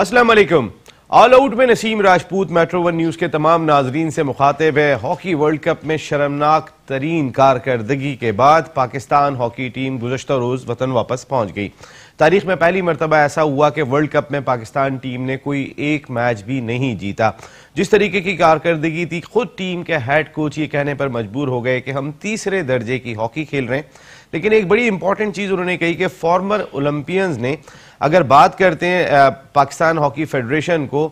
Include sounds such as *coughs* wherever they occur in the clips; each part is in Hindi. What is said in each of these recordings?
अस्सलाम वालेकुम ऑल आउट में Naseem Rajput metro one news के तमाम नाजरीन से मुखातिब है हॉकी वर्ल्ड कप में शर्मनाक तरीन कारकर्दगी के बाद पाकिस्तान हॉकी टीम गुजशत रोज़ वतन वापस पहुंच गई तारीख में पहली मरतबा ऐसा हुआ कि वर्ल्ड कप में पाकिस्तान टीम ने कोई एक मैच भी नहीं जीता जिस तरीके की कारकर्दगी थी खुद टीम के हेड कोच ये कहने पर मजबूर हो गए कि हम तीसरे दर्जे की हॉकी खेल रहे हैं लेकिन एक बड़ी इंपॉर्टेंट चीज़ उन्होंने कही कि फॉर्मर ओलंपियंस ने अगर बात करते हैं पाकिस्तान हॉकी फेडरेशन को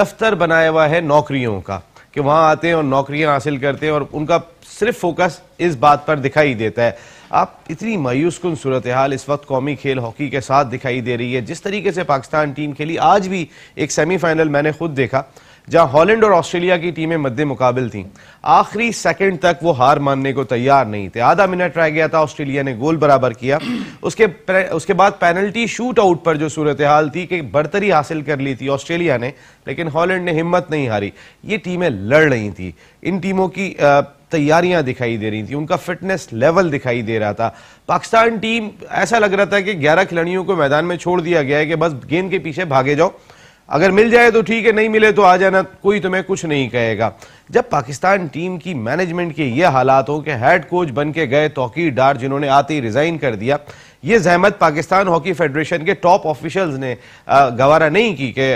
दफ्तर बनाया हुआ है नौकरियों का कि वहाँ आते हैं और नौकरियाँ हासिल करते हैं और उनका सिर्फ फोकस इस बात पर दिखाई देता है आप इतनी मायूसकुन सूरत हाल इस वक्त कौमी खेल हॉकी के साथ दिखाई दे रही है जिस तरीके से पाकिस्तान टीम खेली आज भी एक सेमीफाइनल मैंने खुद देखा जहां हॉलैंड और ऑस्ट्रेलिया की टीमें मद्दे मुकाबल थीं आखिरी सेकंड तक वो हार मानने को तैयार नहीं थे आधा मिनट रह गया था ऑस्ट्रेलिया ने गोल बराबर किया उसके उसके बाद पेनल्टी शूट आउट पर जो सूरत हाल थी कि बढ़तरी हासिल कर ली थी ऑस्ट्रेलिया ने लेकिन हॉलैंड ने हिम्मत नहीं हारी ये टीमें लड़ रही थी इन टीमों की आ, तैयारियां दिखाई दे रही थी उनका फिटनेस लेवल दिखाई दे रहा था पाकिस्तान टीम ऐसा लग रहा था कि ग्यारह खिलाड़ियों को मैदान में छोड़ दिया गया है कि बस गेंद के पीछे भागे जाओ अगर मिल जाए तो ठीक है नहीं मिले तो आ जाना कोई तुम्हें कुछ नहीं कहेगा जब पाकिस्तान टीम की मैनेजमेंट के ये हालात हो कि हेड कोच बन के गए तोकीर डार जिन्होंने आते ही रिज़ाइन कर दिया ये जहमत पाकिस्तान हॉकी फेडरेशन के टॉप ऑफिशियल्स ने गवारा नहीं की कि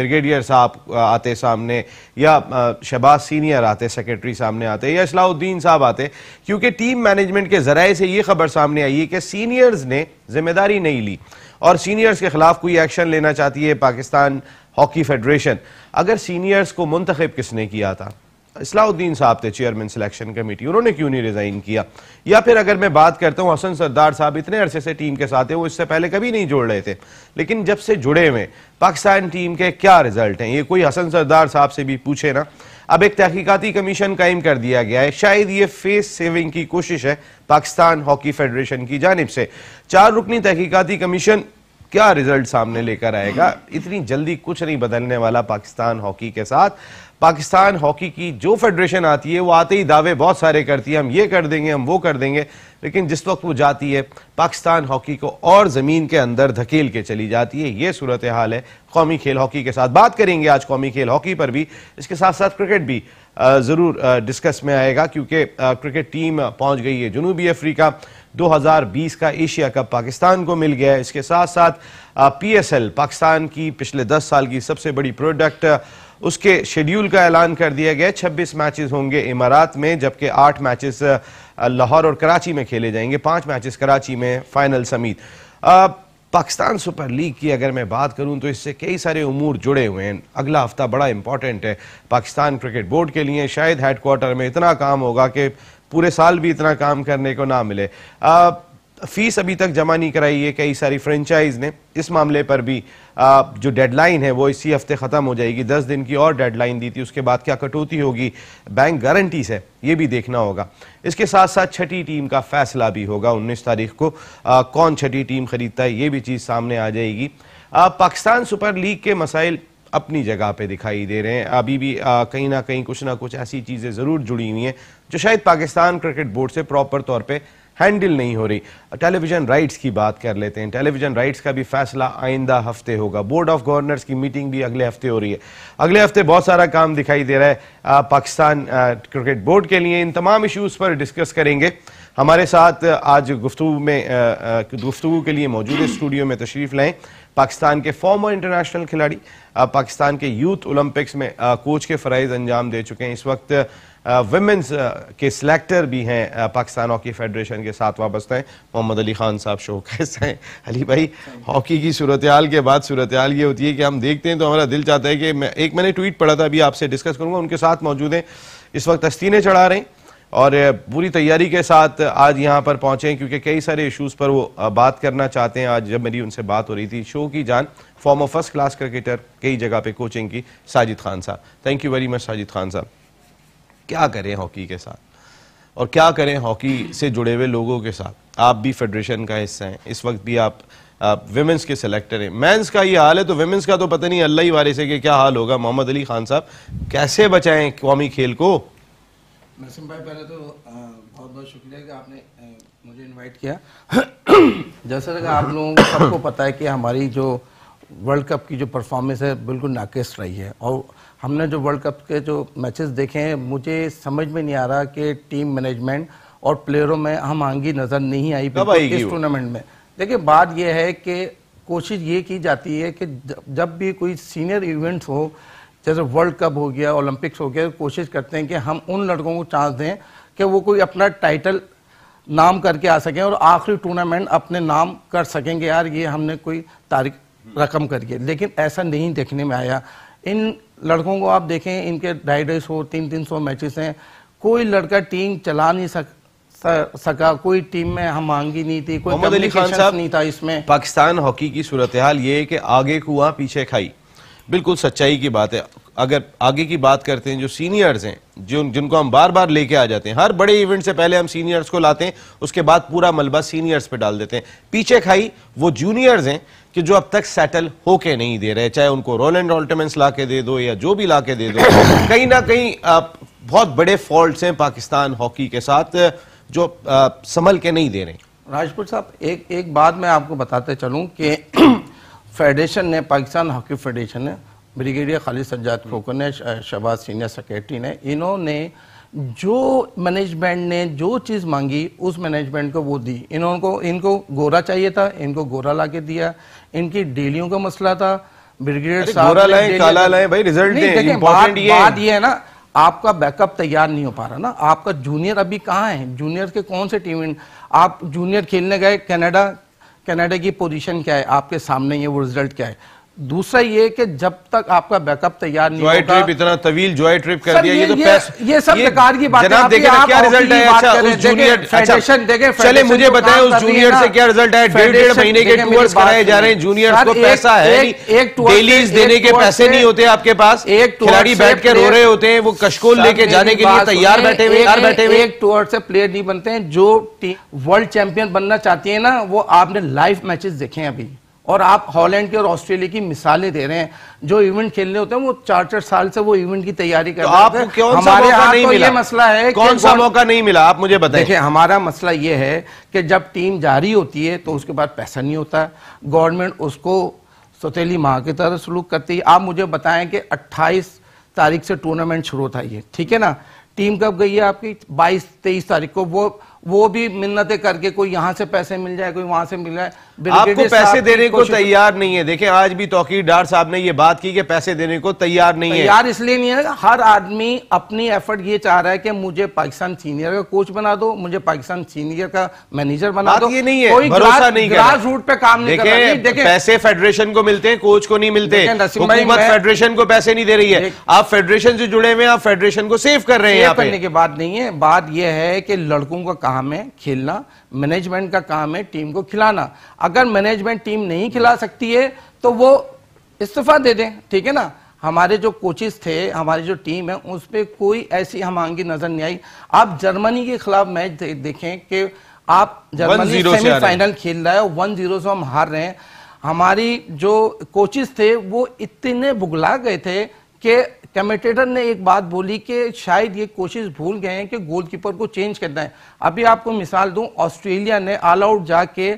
ब्रिगेडियर साहब आते सामने या शहबाज सीनियर आते सेक्रेटरी सामने आते या इसलाउद्दीन साहब आते क्योंकि टीम मैनेजमेंट के ज़राए से ये खबर सामने आई है कि सीनियर्स ने जिम्मेदारी नहीं ली और सीनियर्स के खिलाफ कोई एक्शन लेना चाहती है पाकिस्तान हॉकी फेडरेशन अगर सीनियर्स को मुंतखब किसने किया था इस्लाउद्दीन साहब थे चेयरमैन सिलेक्शन कमेटी उन्होंने क्यों नहीं रिजाइन किया या फिर अगर मैं बात करता हूं हसन सरदार साहब इतने अरसे से टीम के साथ है वो इससे पहले कभी नहीं जोड़ रहे थे लेकिन जब से जुड़े हुए पाकिस्तान टीम के क्या रिजल्ट हैं ये कोई हसन सरदार साहब से भी पूछे ना अब एक तहकीकती कमीशन कायम कर दिया गया है शायद ये फेस सेविंग की कोशिश है पाकिस्तान हॉकी फेडरेशन की जानब से चार रुकनी तहकीकती कमीशन क्या रिजल्ट सामने लेकर आएगा इतनी जल्दी कुछ नहीं बदलने वाला पाकिस्तान हॉकी के साथ पाकिस्तान हॉकी की जो फेडरेशन आती है वो आते ही दावे बहुत सारे करती है हम ये कर देंगे हम वो कर देंगे लेकिन जिस वक्त वो जाती है पाकिस्तान हॉकी को और ज़मीन के अंदर धकेल के चली जाती है ये सूरत हाल है कौमी खेल हॉकी के साथ बात करेंगे आज कौमी खेल हॉकी पर भी इसके साथ साथ क्रिकेट भी ज़रूर डिस्कस में आएगा क्योंकि क्रिकेट टीम पहुंच गई है जनूबी अफ्रीका 2020 का एशिया कप पाकिस्तान को मिल गया है इसके साथ साथ पीएसएल पाकिस्तान की पिछले 10 साल की सबसे बड़ी प्रोडक्ट उसके शेड्यूल का ऐलान कर दिया गया 26 मैचेस होंगे इमारात में जबकि 8 मैचेस लाहौर और कराची में खेले जाएंगे पाँच मैचेस कराची में फाइनल समीत पाकिस्तान सुपर लीग की अगर मैं बात करूं तो इससे कई सारे उमूर जुड़े हुए हैं अगला हफ्ता बड़ा इंपॉर्टेंट है पाकिस्तान क्रिकेट बोर्ड के लिए शायद हेडकोार्टर में इतना काम होगा कि पूरे साल भी इतना काम करने को ना मिले आ, फीस अभी तक जमा नहीं कराई है कई सारी फ्रेंचाइज ने इस मामले पर भी आ, जो डेडलाइन है वो इसी हफ्ते ख़त्म हो जाएगी दस दिन की और डेडलाइन दी थी उसके बाद क्या कटौती होगी बैंक गारंटीज़ है ये भी देखना होगा इसके साथ साथ छठी टीम का फैसला भी होगा उन्नीस तारीख को आ, कौन छठी टीम खरीदता है ये भी चीज़ सामने आ जाएगी आ, पाकिस्तान सुपर लीग के मसाइल अपनी जगह पे दिखाई दे रहे हैं अभी भी कहीं ना कहीं कुछ ना कुछ ऐसी चीज़ें ज़रूर जुड़ी हुई हैं जो शायद पाकिस्तान क्रिकेट बोर्ड से प्रॉपर तौर पर हैंडल नहीं हो रही टेलीविजन राइट्स की बात कर लेते हैं टेलीविजन राइट्स का भी फैसला आइंदा हफ्ते होगा बोर्ड ऑफ गवर्नर्स की मीटिंग भी अगले हफ्ते हो रही है अगले हफ्ते बहुत सारा काम दिखाई दे रहा है पाकिस्तान क्रिकेट बोर्ड के लिए इन तमाम इश्यूज़ पर डिस्कस करेंगे हमारे साथ आज गुफ्तु में गुफ्तु के लिए मौजूद स्टूडियो में तशरीफ़ लाएं पाकिस्तान के फॉर्मर इंटरनेशनल खिलाड़ी पाकिस्तान के यूथ ओलंपिक्स में कोच के फ़रज़ अंजाम दे चुके हैं इस वक्त वमेंस के सिलेक्टर भी हैं पाकिस्तान हॉकी फेडरेशन के साथ वापस हैं मोहम्मद अली खान साहब शो कैसे हैं अली भाई हॉकी की सूरत हाल के बाद सूरत हाल ये होती है कि हम देखते हैं तो हमारा दिल चाहता है कि मैं एक मैंने ट्वीट पढ़ा था अभी आपसे डिस्कस करूँगा उनके साथ मौजूद हैं इस वक्त तस्तीने चढ़ा रहे हैं और पूरी तैयारी के साथ आज यहाँ पर पहुंचे हैं क्योंकि कई सारे इश्यूज़ पर वो बात करना चाहते हैं आज जब मेरी उनसे बात हो रही थी शो की जान फॉर्मर फर्स्ट क्लास क्रिकेटर कई जगह पे कोचिंग की साजिद खान साहब thank you very much Sajid Khan साहब क्या करें हॉकी के साथ और क्या करें हॉकी से जुड़े हुए लोगों के साथ आप भी फेडरेशन का हिस्सा हैं इस वक्त भी आप वेमेंस के सिलेक्टर हैं मेंस का ये हाल है तो वेमेंस का तो पता नहीं अल्लाह ही वारे से कि क्या हाल होगा मोहम्मद अली खान साहब कैसे बचाएं कौमी खेल को नसीम भाई पहले तो बहुत बहुत शुक्रिया कि आपने मुझे इनवाइट किया *coughs* जैसा कि आप लोगों को सबको पता है कि हमारी जो वर्ल्ड कप की जो परफॉर्मेंस है बिल्कुल नाकस रही है और हमने जो वर्ल्ड कप के जो मैचेस देखे हैं मुझे समझ में नहीं आ रहा कि टीम मैनेजमेंट और प्लेयरों में हम आंगी नज़र नहीं आई इस टूर्नामेंट में देखिए बात यह है कि कोशिश ये की जाती है कि जब भी कोई सीनियर इवेंट हो जैसे वर्ल्ड कप हो गया ओलंपिक्स हो गया कोशिश करते हैं कि हम उन लड़कों को चांस दें कि वो कोई अपना टाइटल नाम करके आ सकें और आखिरी टूर्नामेंट अपने नाम कर सकेंगे यार ये हमने कोई तारीख रकम करके लेकिन ऐसा नहीं देखने में आया इन लड़कों को आप देखें इनके ढाई ढाई सौ तीन तीन सौ मैचेस हैं कोई लड़का टीम चला नहीं सक सका कोई टीम में हम मांगी नहीं थी कोई नहीं था इसमें पाकिस्तान हॉकी की सूरत हाल ये कि आगे कुआ पीछे खाई बिल्कुल सच्चाई की बात है अगर आगे की बात करते हैं जो सीनियर्स हैं जो जिनको हम बार बार लेके आ जाते हैं हर बड़े इवेंट से पहले हम सीनियर्स को लाते हैं उसके बाद पूरा मलबा सीनियर्स पे डाल देते हैं पीछे खाई वो जूनियर्स हैं कि जो अब तक सेटल होके नहीं दे रहे चाहे उनको रोल एंड ऑल्टमेंट्स ला के दे दो या जो भी ला के दे दो *coughs* कहीं ना कहीं बहुत बड़े फॉल्ट हैं पाकिस्तान हॉकी के साथ जो संभल के नहीं दे रहे राजपूत साहब एक एक बात मैं आपको बताते चलूँ कि फेडरेशन eh, ने पाकिस्तान हॉकी फेडरेशन ने ब्रिगेडियर खालिद सज्जाद खोकर ने शहबाज सीनियर सेक्रेटरी ने इन्होंने जो मैनेजमेंट ने जो चीज़ मांगी उस मैनेजमेंट को वो दी इन्हों को इनको गोरा चाहिए था इनको गोरा ला के दिया इनकी डेलियों का मसला था ब्रिगेडियर साहब लाए काला लाए भाई रिजल्ट बात ये बात ये है ना आपका बैकअप तैयार नहीं हो पा रहा ना आपका जूनियर अभी कहाँ है जूनियर के कौन से टीम आप जूनियर खेलने गए कनाडा कनाडा की पोजीशन क्या है आपके सामने ये वो रिजल्ट क्या है दूसरा ये कि जब तक आपका बैकअप तैयार नहीं होगा ट्रिप इतना तवील जॉय ट्रिप कर दिया ये, ये तो पैस, ये सब बेकार की बात जनाब अच्छा, देखिए अच्छा, क्या रिजल्ट आया अच्छा उस जूनियर अच्छा चले मुझे बताएं उस जूनियर से क्या रिजल्ट आया डेढ़ डेढ़ महीने के टूर्स कराए जा रहे हैं जूनियर्स को पैसा है एक डेलीज देने के पैसे नहीं होते आपके पास एक खिलाड़ी बैठ के रो रहे होते हैं वो कशकोल लेके जाने के लिए तैयार बैठे हुए यार बैठे हुए एक टूर से प्लेयर नहीं बनते हैं जो वर्ल्ड चैंपियन बनना चाहती है ना वो आपने लाइव मैचेस देखे हैं अभी और आप हॉलैंड की और ऑस्ट्रेलिया की मिसालें दे रहे हैं जो इवेंट खेलने होते हैं वो चार चार साल से वो इवेंट की तैयारी कर तो रहे हैं नहीं मिला? ये मसला है कौन सा मौका नहीं मिला आप मुझे बताइए देखिए हमारा मसला ये है कि जब टीम जारी होती है तो उसके बाद पैसा नहीं होता गवर्नमेंट उसको सतीली माह की तरह सलूक करती है आप मुझे बताएं कि अट्ठाईस तारीख से टूर्नामेंट शुरू होता है ठीक है ना टीम कब गई है आपकी बाईस तेईस तारीख को वो वो भी मिन्नतें करके कोई यहाँ से पैसे मिल जाए कोई वहां से मिल जाए आपको पैसे देने को तैयार नहीं है देखें आज भी तोकीर डार साहब ने ये बात की कि पैसे देने को तैयार नहीं है यार इसलिए नहीं है हर आदमी अपनी एफर्ट ये चाह रहा है कि मुझे पाकिस्तान सीनियर का कोच बना दो मुझे पाकिस्तान सीनियर का मैनेजर बना दो ये नहीं है कोई भरोसा नहीं ग्रास रूट पे काम नहीं कर पैसे फेडरेशन को मिलते हैं कोच को नहीं मिलते हुकूमत फेडरेशन को पैसे नहीं दे रही है आप फेडरेशन से जुड़े हुए आप फेडरेशन को सेव कर रहे हैं करने की बात नहीं है बात यह है कि लड़कों का काम है खेलना मैनेजमेंट का काम है टीम को खिलाना अगर मैनेजमेंट टीम नहीं खिला सकती है तो वो इस्तीफा दे दें ठीक है ना हमारे जो कोचिज थे हमारी जो टीम है उस पर कोई ऐसी हम आंगी नजर नहीं आई आप जर्मनी के खिलाफ मैच दे, देखें कि आप जर्मनी सेमीफाइनल से खेल रहा है वन जीरो से हम हार रहे हैं हमारी जो कोचिज थे वो इतने बुगला गए थे कि कमेंटेटर ने एक बात बोली कि शायद ये कोशिश भूल गए हैं कि गोलकीपर को चेंज करना है अभी आपको मिसाल दूं ऑस्ट्रेलिया ने ऑल आउट जाके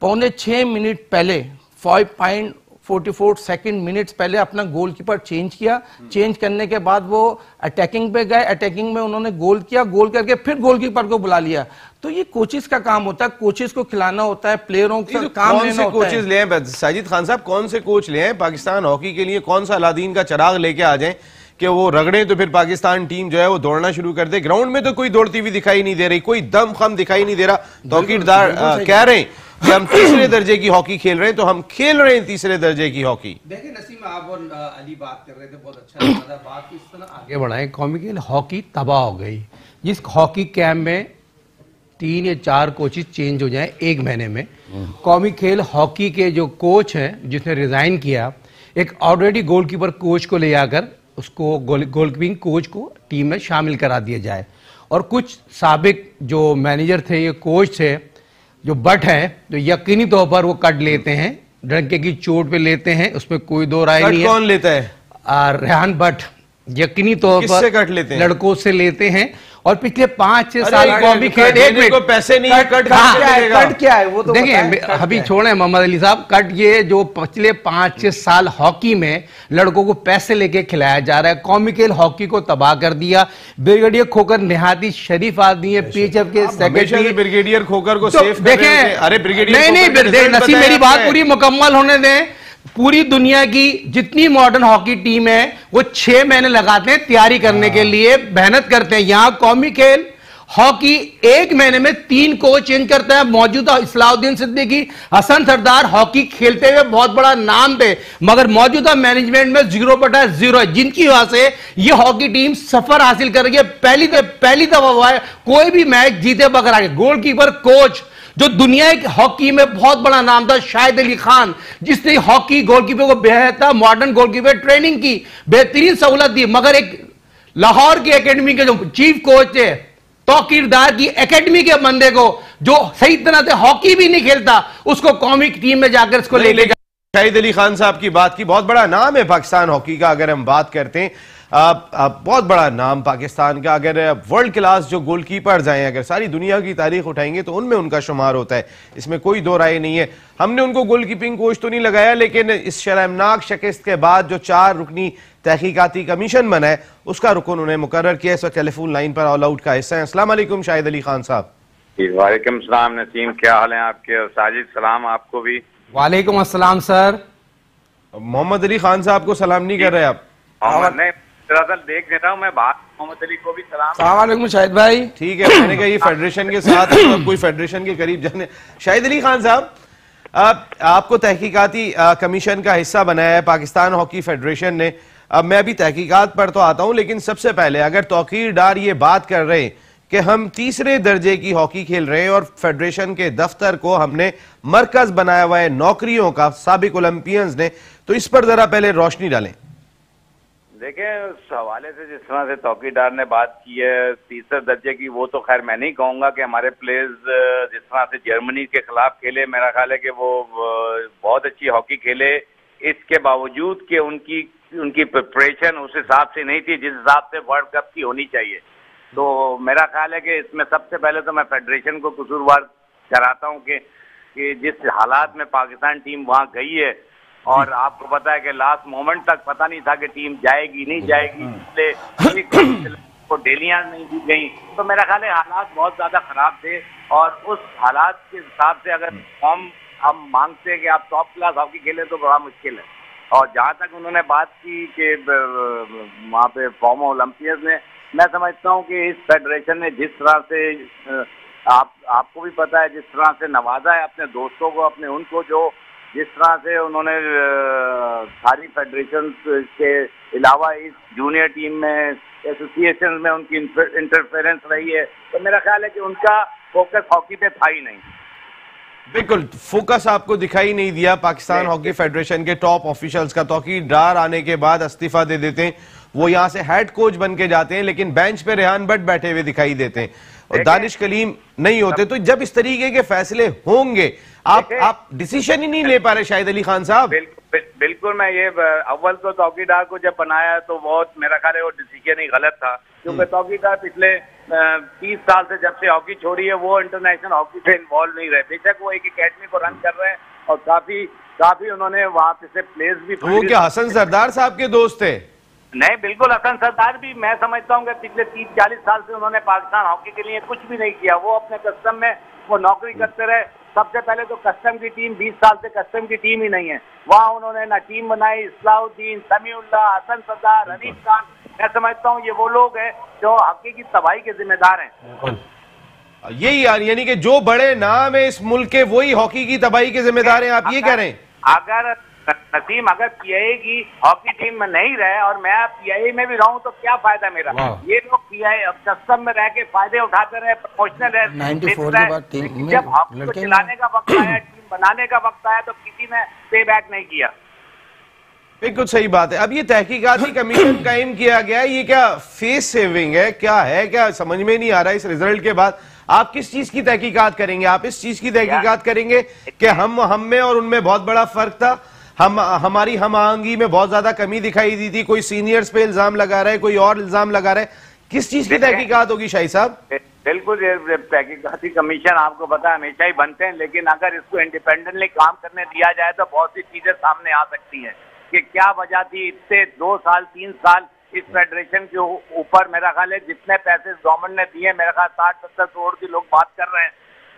पौने छः मिनट पहले फाइव पॉइंट 44 सेकंड मिनट्स पहले अपना गोलकीपर चेंज किया चेंज करने के बाद वो अटैकिंग पे गए अटैकिंग में उन्होंने गोल किया गोल करके फिर गोलकीपर को बुला लिया तो ये कोचिस का काम होता है कोचिस को खिलाना होता है प्लेयरों का तो काम कौन से कोचिस ले साजिद खान साहब कौन से कोच ले पाकिस्तान हॉकी के लिए कौन सा अलादीन का चराग लेके आ जाए कि वो रगड़े तो फिर पाकिस्तान टीम जो है वो दौड़ना शुरू कर दे ग्राउंड में तो कोई दौड़ती हुई दिखाई नहीं दे रही कोई दम खम दिखाई नहीं दे रहा तोकीदार कह रहे हैं कि हम तीसरे दर्जे की हॉकी खेल रहे हैं तो हम खेल रहे हैं तीसरे दर्जे की हॉकी देखिए नसीम आप और अली बात कर रहे थे बहुत अच्छा बात इस तरह आगे बढ़ाएं कौमी खेल हॉकी तबाह हो गई जिस हॉकी कैम्प में तीन या चार कोचिज चेंज हो जाए एक महीने में कौमी खेल हॉकी के जो कोच हैं जिसने रिजाइन किया एक ऑलरेडी गोलकीपर कोच को ले आकर उसको गोल गोलकीपिंग कोच को टीम में शामिल करा दिया जाए और कुछ सबक जो मैनेजर थे ये कोच थे जो बट है जो यकीनी तौर पर वो कट लेते हैं डंके की चोट पे लेते हैं उसमें कोई दो राय नहीं कौन लेता है रेहान भट्ट यकीनी तौर पर कट लेते हैं लड़कों से लेते हैं और पिछले पांच छह साल कॉमी खेल एक मिनट पैसे नहीं कट, क्या है, कट हाँ, क्या है वो तो देखिए अभी छोड़े मोहम्मद अली साहब कट ये जो पिछले पांच छह साल हॉकी में लड़कों को पैसे लेके खिलाया जा रहा है कॉमी खेल हॉकी को तबाह कर दिया ब्रिगेडियर खोकर निहाती शरीफ आदमी है पीएचएफ के सेक्रेटरी ब्रिगेडियर खोकर को तो देखें अरे ब्रिगेडियर नहीं नहीं नसीब मेरी बात पूरी मुकम्मल होने दें पूरी दुनिया की जितनी मॉडर्न हॉकी टीम है वो छह महीने लगाते हैं तैयारी करने के हाँ। लिए मेहनत करते हैं यहां कौमी खेल हॉकी एक महीने में तीन कोच चेंज करता है मौजूदा इस्लाउद्दीन सिद्दीकी हसन सरदार हॉकी खेलते हुए बहुत बड़ा नाम थे मगर मौजूदा मैनेजमेंट में जीरो बटा जीरो है जिनकी वजह से ये हॉकी टीम सफर हासिल कर रही है पहली पहली दफा हुआ है कोई भी मैच जीते बगैर आगे गोलकीपर कोच जो दुनिया की हॉकी में बहुत बड़ा नाम था शाहिद अली खान जिसने हॉकी गोलकीपर को बेहतर मॉडर्न गोलकीपर ट्रेनिंग की बेहतरीन सहूलत दी मगर एक लाहौर की एकेडमी के जो चीफ कोच थे किरदार की एकेडमी के बंदे को जो सही तरह से हॉकी भी नहीं खेलता उसको कॉमिक टीम में जाकर उसको ले लेगा शाहिद अली खान साहब की बात की बहुत बड़ा नाम है पाकिस्तान हॉकी का अगर हम बात करते हैं आप, आप बहुत बड़ा नाम पाकिस्तान का अगर वर्ल्ड क्लास जो गोलकीपर्स हैं अगर सारी दुनिया की तारीख उठाएंगे तो उनमें उनका शुमार होता है इसमें कोई दो राय नहीं है हमने उनको गोलकीपिंग कोच तो नहीं लगाया लेकिन इस शर्मनाक शिकस्त के बाद जो चार रुकनी तहकीकती कमीशन बना है उसका रुकन उन्हें मुकर किया इस वक्त टेलीफोन लाइन पर ऑल आउट का हिस्सा है असला शाहिद अली खान साहब वालेकुम सलाम नसीम क्या हाल है आपके और साजिद सलाम आपको भी वालेकुम असलम सर मोहम्मद अली खान साहब को सलाम नहीं कर रहे आप नहीं दरअसल देख देता हूँ मैं बात मोहम्मद अली को भी सलाम शाहिद भाई ठीक है मैंने कहा ये फेडरेशन के साथ तो कोई फेडरेशन के करीब जाने शाहिद अली खान साहब आप, आपको तहकीकती कमीशन का हिस्सा बनाया है पाकिस्तान हॉकी फेडरेशन ने अब मैं भी तहकीकात पर तो आता हूं लेकिन सबसे पहले अगर तोकीरदार ये बात कर रहे हैं कि हम तीसरे दर्जे की हॉकी खेल रहे हैं और फेडरेशन के दफ्तर को हमने मरकज बनाया हुआ है नौकरियों का सबक ओलंपियंस ने तो इस पर जरा पहले रोशनी डालें देखें उस हवाले से जिस तरह से चौकीदार ने बात की है तीसरे दर्जे की वो तो खैर मैं नहीं कहूँगा कि हमारे प्लेयर्स जिस तरह से जर्मनी के खिलाफ खेले मेरा ख्याल है कि वो बहुत अच्छी हॉकी खेले इसके बावजूद कि उनकी उनकी प्रिपरेशन उस हिसाब से नहीं थी जिस हिसाब से वर्ल्ड कप की होनी चाहिए तो मेरा ख्याल है कि इसमें सबसे पहले तो मैं फेडरेशन को कसूरवार कराता हूँ कि, कि जिस हालात में पाकिस्तान टीम वहाँ गई है और आपको पता है कि लास्ट मोमेंट तक पता नहीं था कि टीम जाएगी नहीं हम्म, जाएगी हम्म। इसलिए को डेलियां नहीं दी गई तो मेरा ख्याल है हालात बहुत ज्यादा खराब थे और उस हालात के हिसाब से अगर हम्म। हम हम मांगते हैं कि आप टॉप क्लास हॉकी खेलें तो बड़ा मुश्किल है और जहाँ तक उन्होंने बात की कि वहाँ पे फॉर्मो ओलंपियंस ने मैं समझता हूँ कि इस फेडरेशन ने जिस तरह से आप आपको भी पता है जिस तरह से नवाजा है अपने दोस्तों को अपने उनको जो जिस तरह से उन्होंने सारी फेडरेशन के अलावा इस जूनियर टीम में एसोसिएशन में उनकी इंटरफेरेंस रही है तो मेरा ख्याल है कि उनका फोकस हॉकी पे था ही नहीं बिल्कुल फोकस आपको दिखाई नहीं दिया पाकिस्तान हॉकी फेडरेशन के टॉप ऑफिशियल्स का तो डार आने के बाद इस्तीफा दे देते हैं वो यहां से हेड कोच बन के जाते हैं लेकिन बेंच पे रेहान भट्ट बैठे हुए दिखाई देते हैं और दानिश कलीम नहीं होते तो जब इस तरीके के फैसले होंगे आप आप डिसीजन ही नहीं ले पा रहे शाहिद अली खान साहब बिल्कुल, मैं ये अव्वल तो चौकीदार को जब बनाया तो बहुत मेरा ख्याल है वो डिसीजन ही गलत था क्योंकि चौकीदार हम्म। पिछले तीस साल से जब से हॉकी छोड़ी है वो इंटरनेशनल हॉकी से इन्वॉल्व नहीं रहे बेशक वो एक अकेडमी को रन कर रहे हैं और काफी काफी उन्होंने वहां पे से प्लेस भी वो क्या हसन सरदार साहब के दोस्त थे नहीं बिल्कुल असन सरदार भी मैं समझता हूँ कि पिछले तीस चालीस साल से उन्होंने पाकिस्तान हॉकी के लिए कुछ भी नहीं किया वो अपने कस्टम में वो नौकरी हम्म। करते रहे सबसे पहले तो कस्टम की टीम 20 साल से कस्टम की टीम ही नहीं है वहाँ उन्होंने ना टीम बनाई इस्लाउद्दीन समीउल्ला हसन सरदार हनीफ खान मैं समझता हूँ ये वो लोग हैं जो हॉकी की तबाही के जिम्मेदार हैं यही यानी कि जो बड़े नाम है इस मुल्क के वही हॉकी की तबाही के जिम्मेदार हैं आप ये कह रहे हैं अगर नसीम अगर पीआईए की हॉकी टीम में नहीं रहे और मैं पीआईए में भी रहूं तो क्या फायदा मेरा ये लोग पीआईए सत्संग में रह के फायदे उठाते रहे प्रमोशनल रहे जब हॉकी को चलाने का वक्त आया टीम *clears throat* बनाने का वक्त आया तो किसी ने पे बैक नहीं किया बिल्कुल सही बात है अब ये तहकीकाती कमीशन कायम किया गया ये क्या फेस सेविंग है क्या है क्या समझ में नहीं आ रहा इस रिजल्ट के बाद आप किस चीज की तहकीकात करेंगे आप इस चीज की तहकीकात करेंगे कि हम हम में और उनमें बहुत बड़ा फर्क था हम हमारी हम आहंगी में बहुत ज्यादा कमी दिखाई दी थी कोई सीनियर्स पे इल्जाम लगा रहे कोई और इल्जाम लगा रहे किस चीज की तहकीकात होगी शाही साहब बिल्कुल तहकीकती कमीशन आपको पता है हमेशा ही बनते हैं लेकिन अगर इसको इंडिपेंडेंटली काम करने दिया जाए तो बहुत सी चीजें सामने आ सकती हैं कि क्या वजह थी इतने दो साल तीन साल इस फेडरेशन के ऊपर मेरा ख्याल है जितने पैसे गवर्नमेंट ने दिए मेरा ख्याल साठ सत्तर करोड़ की लोग बात कर रहे हैं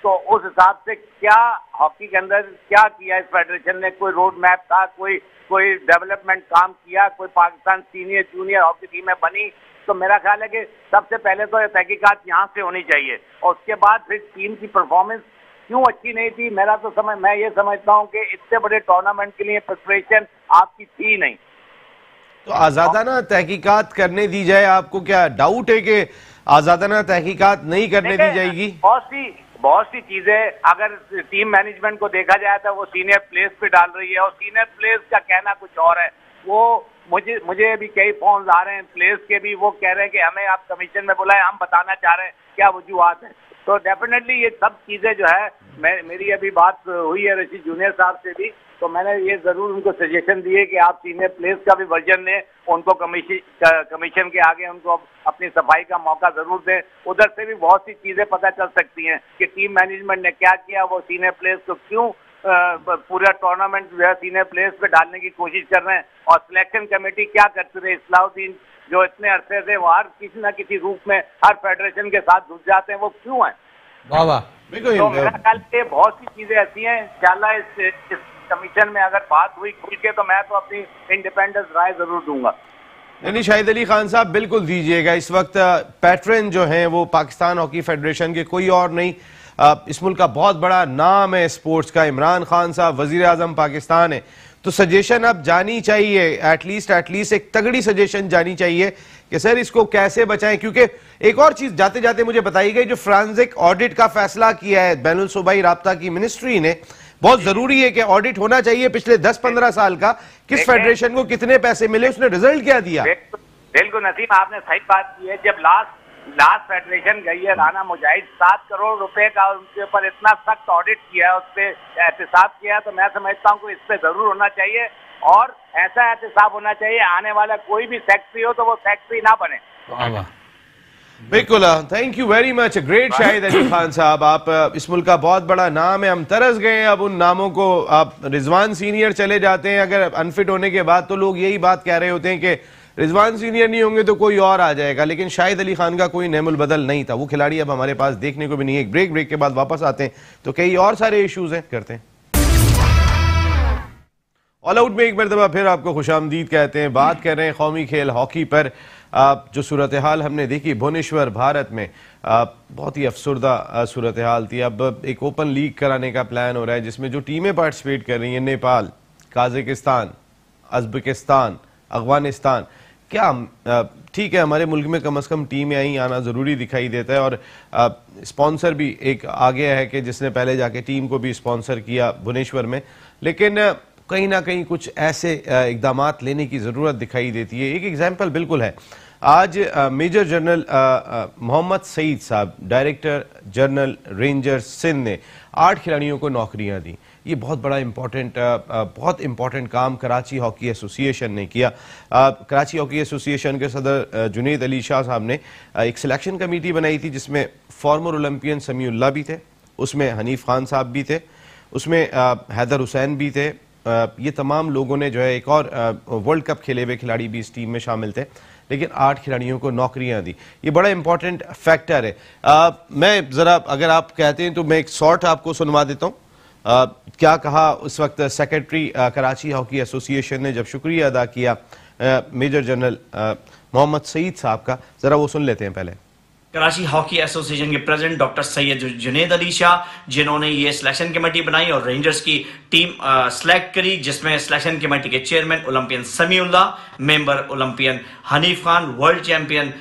तो उस हिसाब से क्या हॉकी के अंदर क्या किया इस फेडरेशन ने कोई रोड मैप था कोई कोई डेवलपमेंट काम किया कोई पाकिस्तान सीनियर जूनियर हॉकी टीमें बनी तो मेरा ख्याल है कि सबसे पहले तो तहकीकत यहाँ से होनी चाहिए और उसके बाद फिर टीम की परफॉर्मेंस क्यों अच्छी नहीं थी मेरा तो समझ मैं ये समझता हूँ कि इतने बड़े टूर्नामेंट के लिए प्रिपरेशन आपकी थी नहीं तो आज़ादाना तहकीकात करने दी जाए आपको क्या डाउट है कि आज़ादाना तहकीकात नहीं करने दी जाएगी बहुत सी बहुत सी चीजें अगर टीम मैनेजमेंट को देखा जाए तो वो सीनियर प्लेयर्स पे डाल रही है और सीनियर प्लेयर्स का कहना कुछ और है वो मुझे मुझे भी कई फोन आ रहे हैं प्लेयर्स के भी वो कह रहे हैं कि हमें आप कमीशन में बुलाए हम बताना चाह रहे हैं क्या वजूहत है तो डेफिनेटली ये सब चीजें जो है मैं मेरी अभी बात हुई है रशीद जूनियर साहब से भी तो मैंने ये जरूर उनको सजेशन दिए कि आप सीनियर प्लेस का भी वर्जन दें उनको कमीशन के आगे उनको अपनी सफाई का मौका जरूर दें उधर से भी बहुत सी चीजें पता चल सकती हैं कि टीम मैनेजमेंट ने क्या किया वो सीनियर प्लेस को क्यों पूरा टूर्नामेंट जो है सीनियर प्लेयर्स पे डालने की कोशिश कर रहे हैं और सिलेक्शन कमेटी क्या करती रही इस्लाउद्दीन जो इतने अरसे से वहाँ किसी ना किसी रूप में हर फेडरेशन के साथ घुस जाते हैं वो क्यों है तो मेरा ख्याल से बहुत सी चीजें ऐसी हैं चाला इस, इस कमीशन में अगर बात हुई खुल के तो मैं तो अपनी इंडिपेंडेंस राय जरूर दूंगा नहीं शाहिद अली खान साहब बिल्कुल दीजिएगा इस वक्त पैटर्न जो है वो पाकिस्तान हॉकी फेडरेशन के कोई और नहीं इस मुल्क का बहुत बड़ा नाम है स्पोर्ट्स का इमरान खान साहब वजीर आजम पाकिस्तान है तो सजेशन आप जानी चाहिए एटलीस्ट एटलीस्ट एक तगड़ी सजेशन जानी चाहिए कि सर इसको कैसे बचाएं क्योंकि एक और चीज जाते जाते मुझे बताई गई जो फ्रांसिक ऑडिट का फैसला किया है बैनुल सूबाई की मिनिस्ट्री ने बहुत जरूरी है कि ऑडिट होना चाहिए पिछले 10-15 साल का किस फेडरेशन को कितने पैसे मिले उसने रिजल्ट क्या दिया बिल्कुल नसीम आपने सही बात की है जब लास्ट लास्ट फेडरेशन गई है राना मुजाहिद सात करोड़ रुपए का उनके ऊपर इतना सख्त ऑडिट किया उस पर एहतसाब किया तो मैं समझता हूँ कि इस पर जरूर होना चाहिए और ऐसा एहतसाब होना चाहिए आने वाला कोई भी फैक्ट्री हो तो वो फैक्ट्री ना बने बिल्कुल thank you very much great Shahid Ali Khan साहब आप इस मुल्क का बहुत बड़ा नाम है हम तरस गए अब उन नामों को आप रिजवान सीनियर चले जाते हैं अगर अनफिट होने के बाद तो लोग यही बात कह रहे होते हैं कि रिजवान सीनियर नहीं होंगे तो कोई और आ जाएगा लेकिन शाहिद अली खान का कोई नहमुल बदल नहीं था वो खिलाड़ी अब हमारे पास देखने को भी नहीं है ब्रेक ब्रेक के बाद वापस आते हैं तो कई और सारे इश्यूज हैं करते हैं ऑल आउट में एक मरतबा फिर आपको खुश आमदीद कहते हैं बात कर रहे हैं कौमी खेल हॉकी पर आप जो सूरत हाल हमने देखी भुवनेश्वर भारत में आप बहुत ही अफसरदा सूरत हाल थी अब एक ओपन लीग कराने का प्लान हो रहा है जिसमें जो टीमें पार्टिसिपेट कर रही हैं नेपाल काजकिस्तान अजबकिस्तान अफगानिस्तान क्या ठीक है हमारे मुल्क में कम से कम टीमें आई आना ज़रूरी दिखाई देता है और स्पॉन्सर भी एक आ गया है कि जिसने पहले जाके टीम को भी स्पॉन्सर किया भुवनेश्वर में लेकिन कहीं ना कहीं कुछ ऐसे इकदाम लेने की ज़रूरत दिखाई देती है एक एग्जाम्पल बिल्कुल है आज मेजर जनरल मोहम्मद सईद साहब डायरेक्टर जनरल रेंजर सिंध ने आठ खिलाड़ियों को नौकरियां दी ये बहुत बड़ा इम्पॉर्टेंट बहुत इम्पॉर्टेंट काम कराची हॉकी एसोसिएशन ने किया कराची हॉकी एसोसिएशन के सदर जुनेद अली शाह साहब ने एक सिलेक्शन कमेटी बनाई थी जिसमें फॉर्मर ओलंपियन समीउल्ला भी थे उसमें हनीफ खान साहब भी थे उसमें हैदर हुसैन भी थे ये तमाम लोगों ने जो है एक और वर्ल्ड कप खेले हुए खिलाड़ी भी इस टीम में शामिल थे लेकिन आठ खिलाड़ियों को नौकरियां दी ये बड़ा इंपॉर्टेंट फैक्टर है आ, मैं ज़रा अगर आप कहते हैं तो मैं एक शॉर्ट आपको सुनवा देता हूँ क्या कहा उस वक्त सेक्रेटरी कराची हॉकी एसोसिएशन ने जब शुक्रिया अदा किया आ, मेजर जनरल मोहम्मद सईद साहब का ज़रा वो सुन लेते हैं पहले कराची हॉकी एसोसिएशन के प्रेसिडेंट डॉक्टर सैयद जुनेद अली शाह जिन्होंने ये सिलेक्शन कमेटी बनाई और रेंजर्स की टीम सिलेक्ट करी जिसमें सिलेक्शन कमेटी के chairman olympian Samiullah member olympian Hanif Khan world champion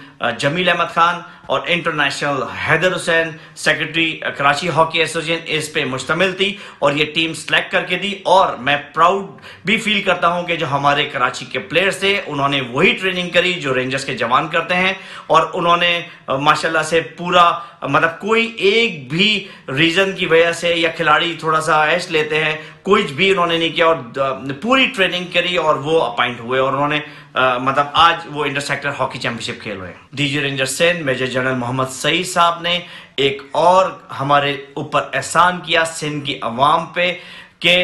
Jameel Ahmed Khan और international Haider Hussain secretary Karachi hockey association इस पे मुश्तमिल थी और ये टीम सेलेक्ट करके दी और मैं प्राउड भी फील करता हूं कि जो हमारे कराची के प्लेयर्स थे उन्होंने वही ट्रेनिंग करी जो रेंजर्स के जवान करते हैं और उन्होंने माशाल्लाह से पूरा मतलब कोई एक भी रीजन की वजह से या खिलाड़ी थोड़ा सा ऐश लेते हैं कुछ भी उन्होंने नहीं किया और पूरी ट्रेनिंग करी और वो अपॉइंट हुए और उन्होंने मतलब आज वो इंटरसेक्टर हॉकी चैंपियनशिप खेल रहे हैं डीजी रेंजर सेन मेजर जनरल मोहम्मद सईद साहब ने एक और हमारे ऊपर एहसान किया सिंध की आवाम पे के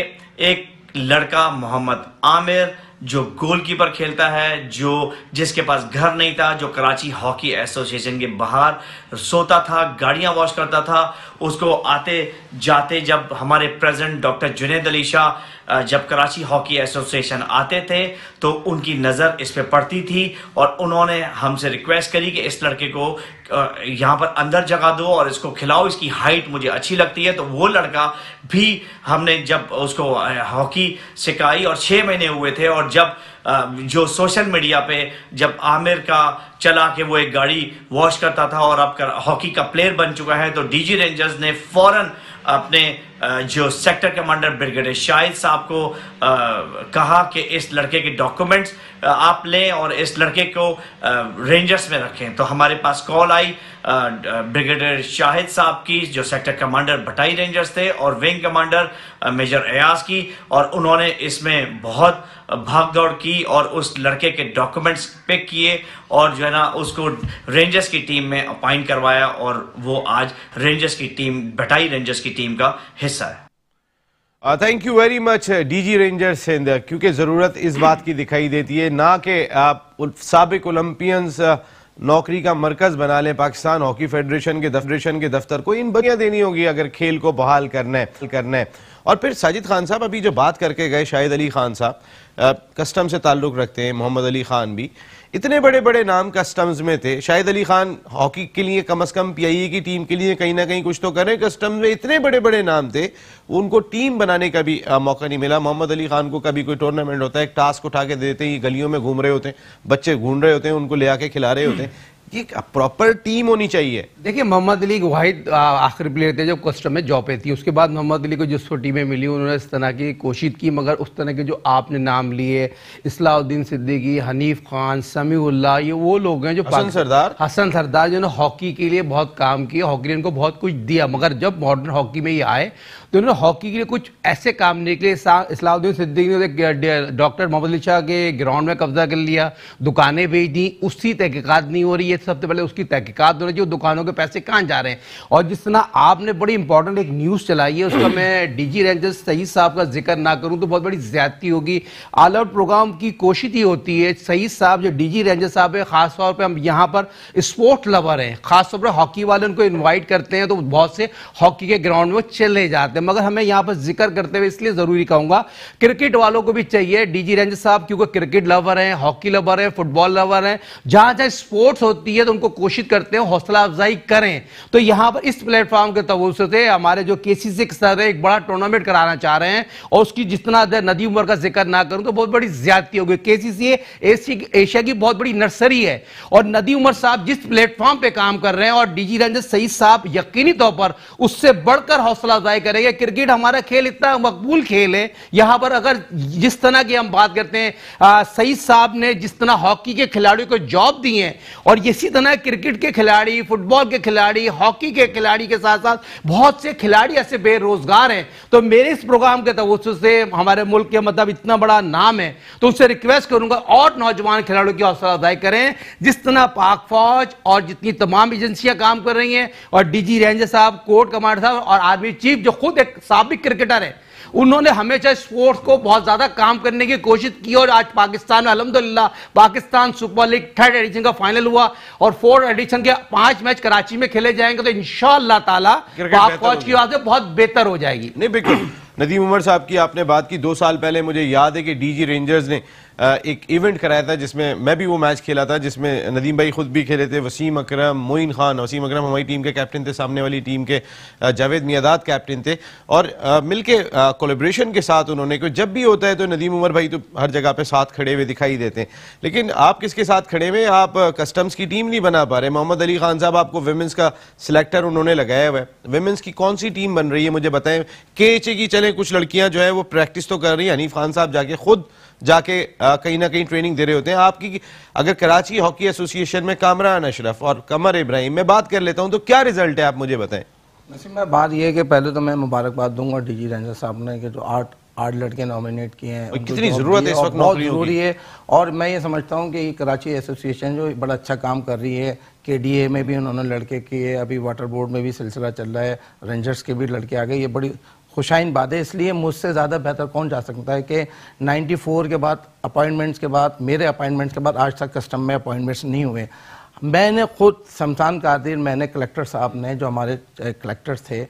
एक लड़का मोहम्मद आमिर जो गोलकीपर खेलता है जो जिसके पास घर नहीं था जो कराची हॉकी एसोसिएशन के बाहर सोता था गाड़ियां वॉश करता था उसको आते जाते जब हमारे प्रेजेंट डॉक्टर जुनेद अली शाह जब कराची हॉकी एसोसिएशन आते थे तो उनकी नज़र इस पर पड़ती थी और उन्होंने हमसे रिक्वेस्ट करी कि इस लड़के को यहाँ पर अंदर जगह दो और इसको खिलाओ इसकी हाइट मुझे अच्छी लगती है तो वो लड़का भी हमने जब उसको हॉकी सिखाई और छः महीने हुए थे और जब जो सोशल मीडिया पे जब आमिर का चला के वो एक गाड़ी वॉश करता था और अब हॉकी का प्लेयर बन चुका है तो डीजी रेंजर्स ने फौरन अपने जो सेक्टर कमांडर ब्रिगेडियर शाहिद साहब को कहा कि इस लड़के के डॉक्यूमेंट्स आप लें और इस लड़के को रेंजर्स में रखें तो हमारे पास कॉल आई ब्रिगेडियर शाहिद साहब की जो सेक्टर कमांडर भटाई रेंजर्स थे और विंग कमांडर मेजर एयाज की और उन्होंने इसमें बहुत भाग दौड़ की और उस लड़के के डॉक्यूमेंट्स पिक किए और जो है ना उसको रेंजर्स की टीम में अपॉइंट करवाया और वो आज रेंजर्स की टीम भटाई रेंजर्स की टीम का हिस्सा यस है thank you very much DG ranger Sindh क्योंकि ज़रूरत इस बात की दिखाई देती है ना कि आप सबक ओलंपियंस uh, नौकरी का मरकज बना लें पाकिस्तान हॉकी फेडरेशन के फेडरेशन के दफ्तर को इन बढ़िया देनी होगी अगर खेल को बहाल करने करना है और फिर साजिद खान साहब अभी जो बात करके गए शाहिद अली खान साहब uh, कस्टम से ताल्लुक़ रखते हैं मोहम्मद अली खान भी इतने बड़े बड़े नाम कस्टम्स में थे शाहिद अली खान हॉकी के लिए कम अज़ कम पीआईए e की टीम के लिए कहीं ना कहीं कुछ तो करें कस्टम्स में इतने बड़े बड़े नाम थे उनको टीम बनाने का भी मौका नहीं मिला मोहम्मद अली खान को कभी कोई टूर्नामेंट होता है एक टास्क उठा के देते हैं गलियों में घूम रहे होते हैं बच्चे घूम रहे होते हैं उनको ले आके खिला रहे होते हैं ये प्रॉपर टीम होनी चाहिए देखिए मोहम्मद अली वाहिद आखिरी प्लेयर थे जो कस्टम में जॉब पे थी उसके बाद मोहम्मद अली को जिस टीमें मिली उन्होंने इस तरह की कोशिश की मगर उस तरह के जो आपने नाम लिए इस्लाउद्दीन सिद्दीकी हनीफ खान समीउल्ला ये वो लोग हैं जो हसन सरदार हसन सरदार जिन्होंने हॉकी के लिए बहुत काम किया हॉकी ने इनको बहुत कुछ दिया मगर जब मॉडर्न हॉकी में ये आए तो उन्होंने हॉकी के लिए कुछ ऐसे काम निकले इस्लाउद्दीन सिद्दीकी ने डॉक्टर मोहम्मद अली शाह के ग्राउंड में कब्जा कर लिया दुकानें भेज दी उसकी तहकीकत नहीं हो रही है सबसे पहले उसकी तहकीकत हो रही है दुकानों के पैसे कहाँ जा रहे हैं और जिस तरह आपने बड़ी इंपॉर्टेंट एक न्यूज़ चलाई है उसका मैं डी जी रेंजर सईद साहब का जिक्र ना करूँ तो बहुत बड़ी ज्यादती होगी ऑल आउट प्रोग्राम की कोशिश ही होती है सईद साहब जो डी जी रेंजर साहब है खासतौर पर हम यहाँ पर स्पोर्ट लवर हैं खासतौर पर हॉकी वाले उनको इन्वाइट करते हैं तो बहुत से हॉकी के ग्राउंड में चले जाते हैं है मगर हमें यहां पर जिक्र करते हुए इसलिए जरूरी कहूंगा क्रिकेट वालों को भी चाहिए डीजी रेंज साहब क्योंकि क्रिकेट लवर हैं हॉकी लवर हैं फुटबॉल लवर हैं जहां जहां स्पोर्ट्स होती है तो उनको कोशिश करते हैं हौसला अफजाई करें तो यहां पर इस प्लेटफॉर्म के तवज्जो से हमारे जो के सी के एक बड़ा टूर्नामेंट कराना चाह रहे हैं और उसकी जितना नदी उम्र का जिक्र ना करूं तो बहुत बड़ी ज्यादती होगी के एशिया की बहुत बड़ी नर्सरी है और नदी उमर साहब जिस प्लेटफॉर्म पे काम कर रहे हैं और डीजी रंजन सही साहब यकीनी तौर पर उससे बढ़कर हौसला अफजाई करेंगे है क्रिकेट हमारा खेल इतना मकबूल खेल है यहाँ पर अगर जिस तरह की हम बात करते हैं सईद साहब ने जिस तरह हॉकी के खिलाड़ियों को जॉब दी है और इसी तरह क्रिकेट के खिलाड़ी फुटबॉल के खिलाड़ी हॉकी के खिलाड़ी के साथ साथ बहुत से खिलाड़ी ऐसे बेरोजगार हैं तो मेरे इस प्रोग्राम के तवस से हमारे मुल्क के मतलब इतना बड़ा नाम है तो उससे रिक्वेस्ट करूंगा और नौजवान खिलाड़ियों की हौसला अफजाई करें जिस तरह पाक फौज और जितनी तमाम एजेंसियां काम कर रही हैं और DG ranger sahab corps commander sahab और आर्मी चीफ जो खुद के सबक क्रिकेटर हैं उन्होंने हमेशा स्पोर्ट्स को बहुत ज़्यादा काम करने की कोशिश की और आज पाकिस्तान में अलहमदुल्ला Pakistan super league third edition का फाइनल हुआ और फोर्थ एडिशन के पांच मैच कराची में खेले जाएंगे तो इन ताला कोच की बात बहुत बेहतर हो जाएगी नहीं बिल्कुल नदीम उमर साहब की आपने बात की दो साल पहले मुझे याद है कि डीजी रेंजर्स ने एक इवेंट कराया था जिसमें मैं भी वो मैच खेला था जिसमें नदीम भाई खुद भी खेले थे वसीम अकरम मोइन खान वसीम अकरम हमारी टीम के कैप्टन थे सामने वाली टीम के जावेद मियादाद कैप्टन थे और मिल के कोलेब्रेशन के साथ उन्होंने को जब भी होता है तो नदीम उमर भाई तो हर जगह पर साथ खड़े हुए दिखाई देते हैं लेकिन आप किसके साथ खड़े हुए आप कस्टम्स की टीम नहीं बना पा रहे मोहम्मद अली खान साहब आपको वेमेंस का सिलेक्टर उन्होंने लगाया हुआ है वेमेंस की कौन सी टीम बन रही है मुझे बताएं के की चले कुछ लड़कियाँ जो है वो प्रैक्टिस तो कर रही हैं हनीफ खान साहब जाके खुद जाके कहीं ना कहीं ट्रेनिंग दे रहे होते हैं आपकी अगर कराची हॉकी एसोसिएशन में कामरान अशरफ और कमर इब्राहिम मैं बात कर लेता हूँ तो क्या रिजल्ट है आप मुझे बताएं नसीम मैं बात यह है कि पहले तो मैं मुबारकबाद दूंगा डीजी रेंजर साहब ने कि जो आठ आठ लड़के नॉमिनेट किए हैं कितनी ज़रूरत है इस वक्त बहुत ज़रूरी है और मैं ये समझता हूँ कि कराची एसोसिएशन जो बड़ा अच्छा काम कर रही है के डी ए में भी उन्होंने लड़के किए अभी वाटर बोर्ड में भी सिलसिला चल रहा है रेंजर्स के भी लड़के आ गए ये बड़ी खुशाइन बात है इसलिए मुझसे ज़्यादा बेहतर कौन जा सकता है कि 94 के बाद अपॉइंटमेंट्स के बाद मेरे अपॉइंटमेंट्स के बाद आज तक कस्टम में अपॉइंटमेंट्स नहीं हुए मैंने खुद शमशान कादिर मैंने कलेक्टर साहब ने जो हमारे कलेक्टर थे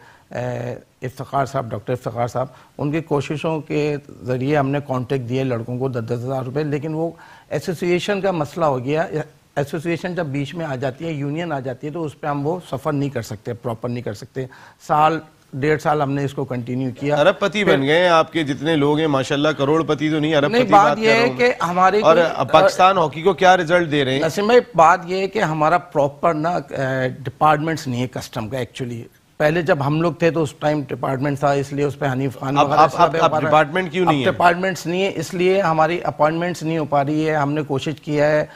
इफ्तार साहब डॉक्टर इफ्तार साहब उनकी कोशिशों के ज़रिए हमने कॉन्टेक्ट दिए लड़कों को दस दस हज़ार रुपये लेकिन वो एसोसिएशन का मसला हो गया एसोसिएशन जब बीच में आ जाती है यूनियन आ जाती है तो उस पर हम वो सफ़र नहीं कर सकते प्रॉपर नहीं कर सकते साल डेढ़ साल हमने इसको कंटिन्यू किया अरबपति बन गए आपके जितने लोग हैं माशाल्लाह करोड़पति तो नहीं अरबपति बात, बात ये है कि हमारे और पाकिस्तान हॉकी को क्या रिजल्ट दे रहे हैं नसीम भाई बात ये है कि हमारा प्रॉपर ना डिपार्टमेंट्स नहीं है कस्टम का एक्चुअली पहले जब हम लोग थे तो उस टाइम डिपार्टमेंट था इसलिए उस पर हनीफ खान डिपार्टमेंट क्यों नहीं डिपार्टमेंट्स नहीं है इसलिए हमारी अपॉइंटमेंट्स नहीं हो पा रही है हमने कोशिश किया है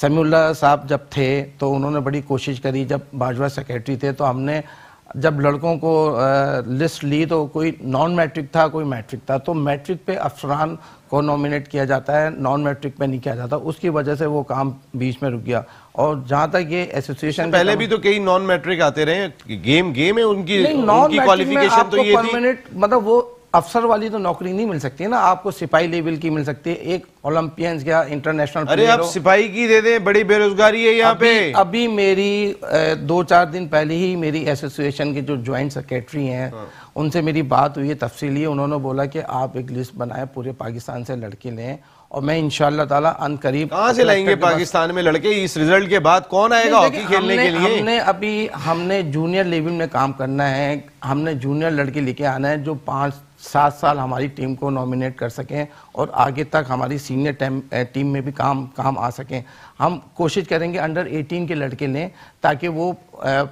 समी साहब जब थे तो उन्होंने बड़ी कोशिश करी जब बाजवा सेक्रेटरी थे तो हमने जब लड़कों को लिस्ट ली तो कोई नॉन मैट्रिक था कोई मैट्रिक था तो मैट्रिक पे अफसरान को नॉमिनेट किया जाता है नॉन मैट्रिक पे नहीं किया जाता उसकी वजह से वो काम बीच में रुक गया और जहाँ तक ये एसोसिएशन तो पहले भी तो कई नॉन मैट्रिक आते रहे गेम गेम है उनकी, उनकी क्वालिफिकेशन तो ये मतलब वो अफसर वाली तो नौकरी नहीं मिल सकती है ना आपको सिपाही लेवल की मिल सकती है एक ओलंपियंस या इंटरनेशनल अरे आप सिपाही की दे दें बड़ी बेरोजगारी है यहाँ पे अभी मेरी दो चार दिन पहले ही मेरी एसोसिएशन के जो ज्वाइंट सेक्रेटरी हैं हाँ। उनसे मेरी बात हुई है तफसीली उन्होंने बोला कि आप एक लिस्ट बनाए पूरे पाकिस्तान से लड़के लें और मैं इंशाल्लाह ताला अन करीब कहाँ से लाएंगे पाकिस्तान में लड़के इस रिजल्ट के बाद कौन आएगा हॉकी खेलने के लिए हमने अभी हमने जूनियर लेवल में काम करना है हमने जूनियर लड़के लेके आना है जो पांच सात साल हमारी टीम को नॉमिनेट कर सकें और आगे तक हमारी सीनियर टीम में भी काम काम आ सकें हम कोशिश करेंगे अंडर 18 के लड़के लें ताकि वो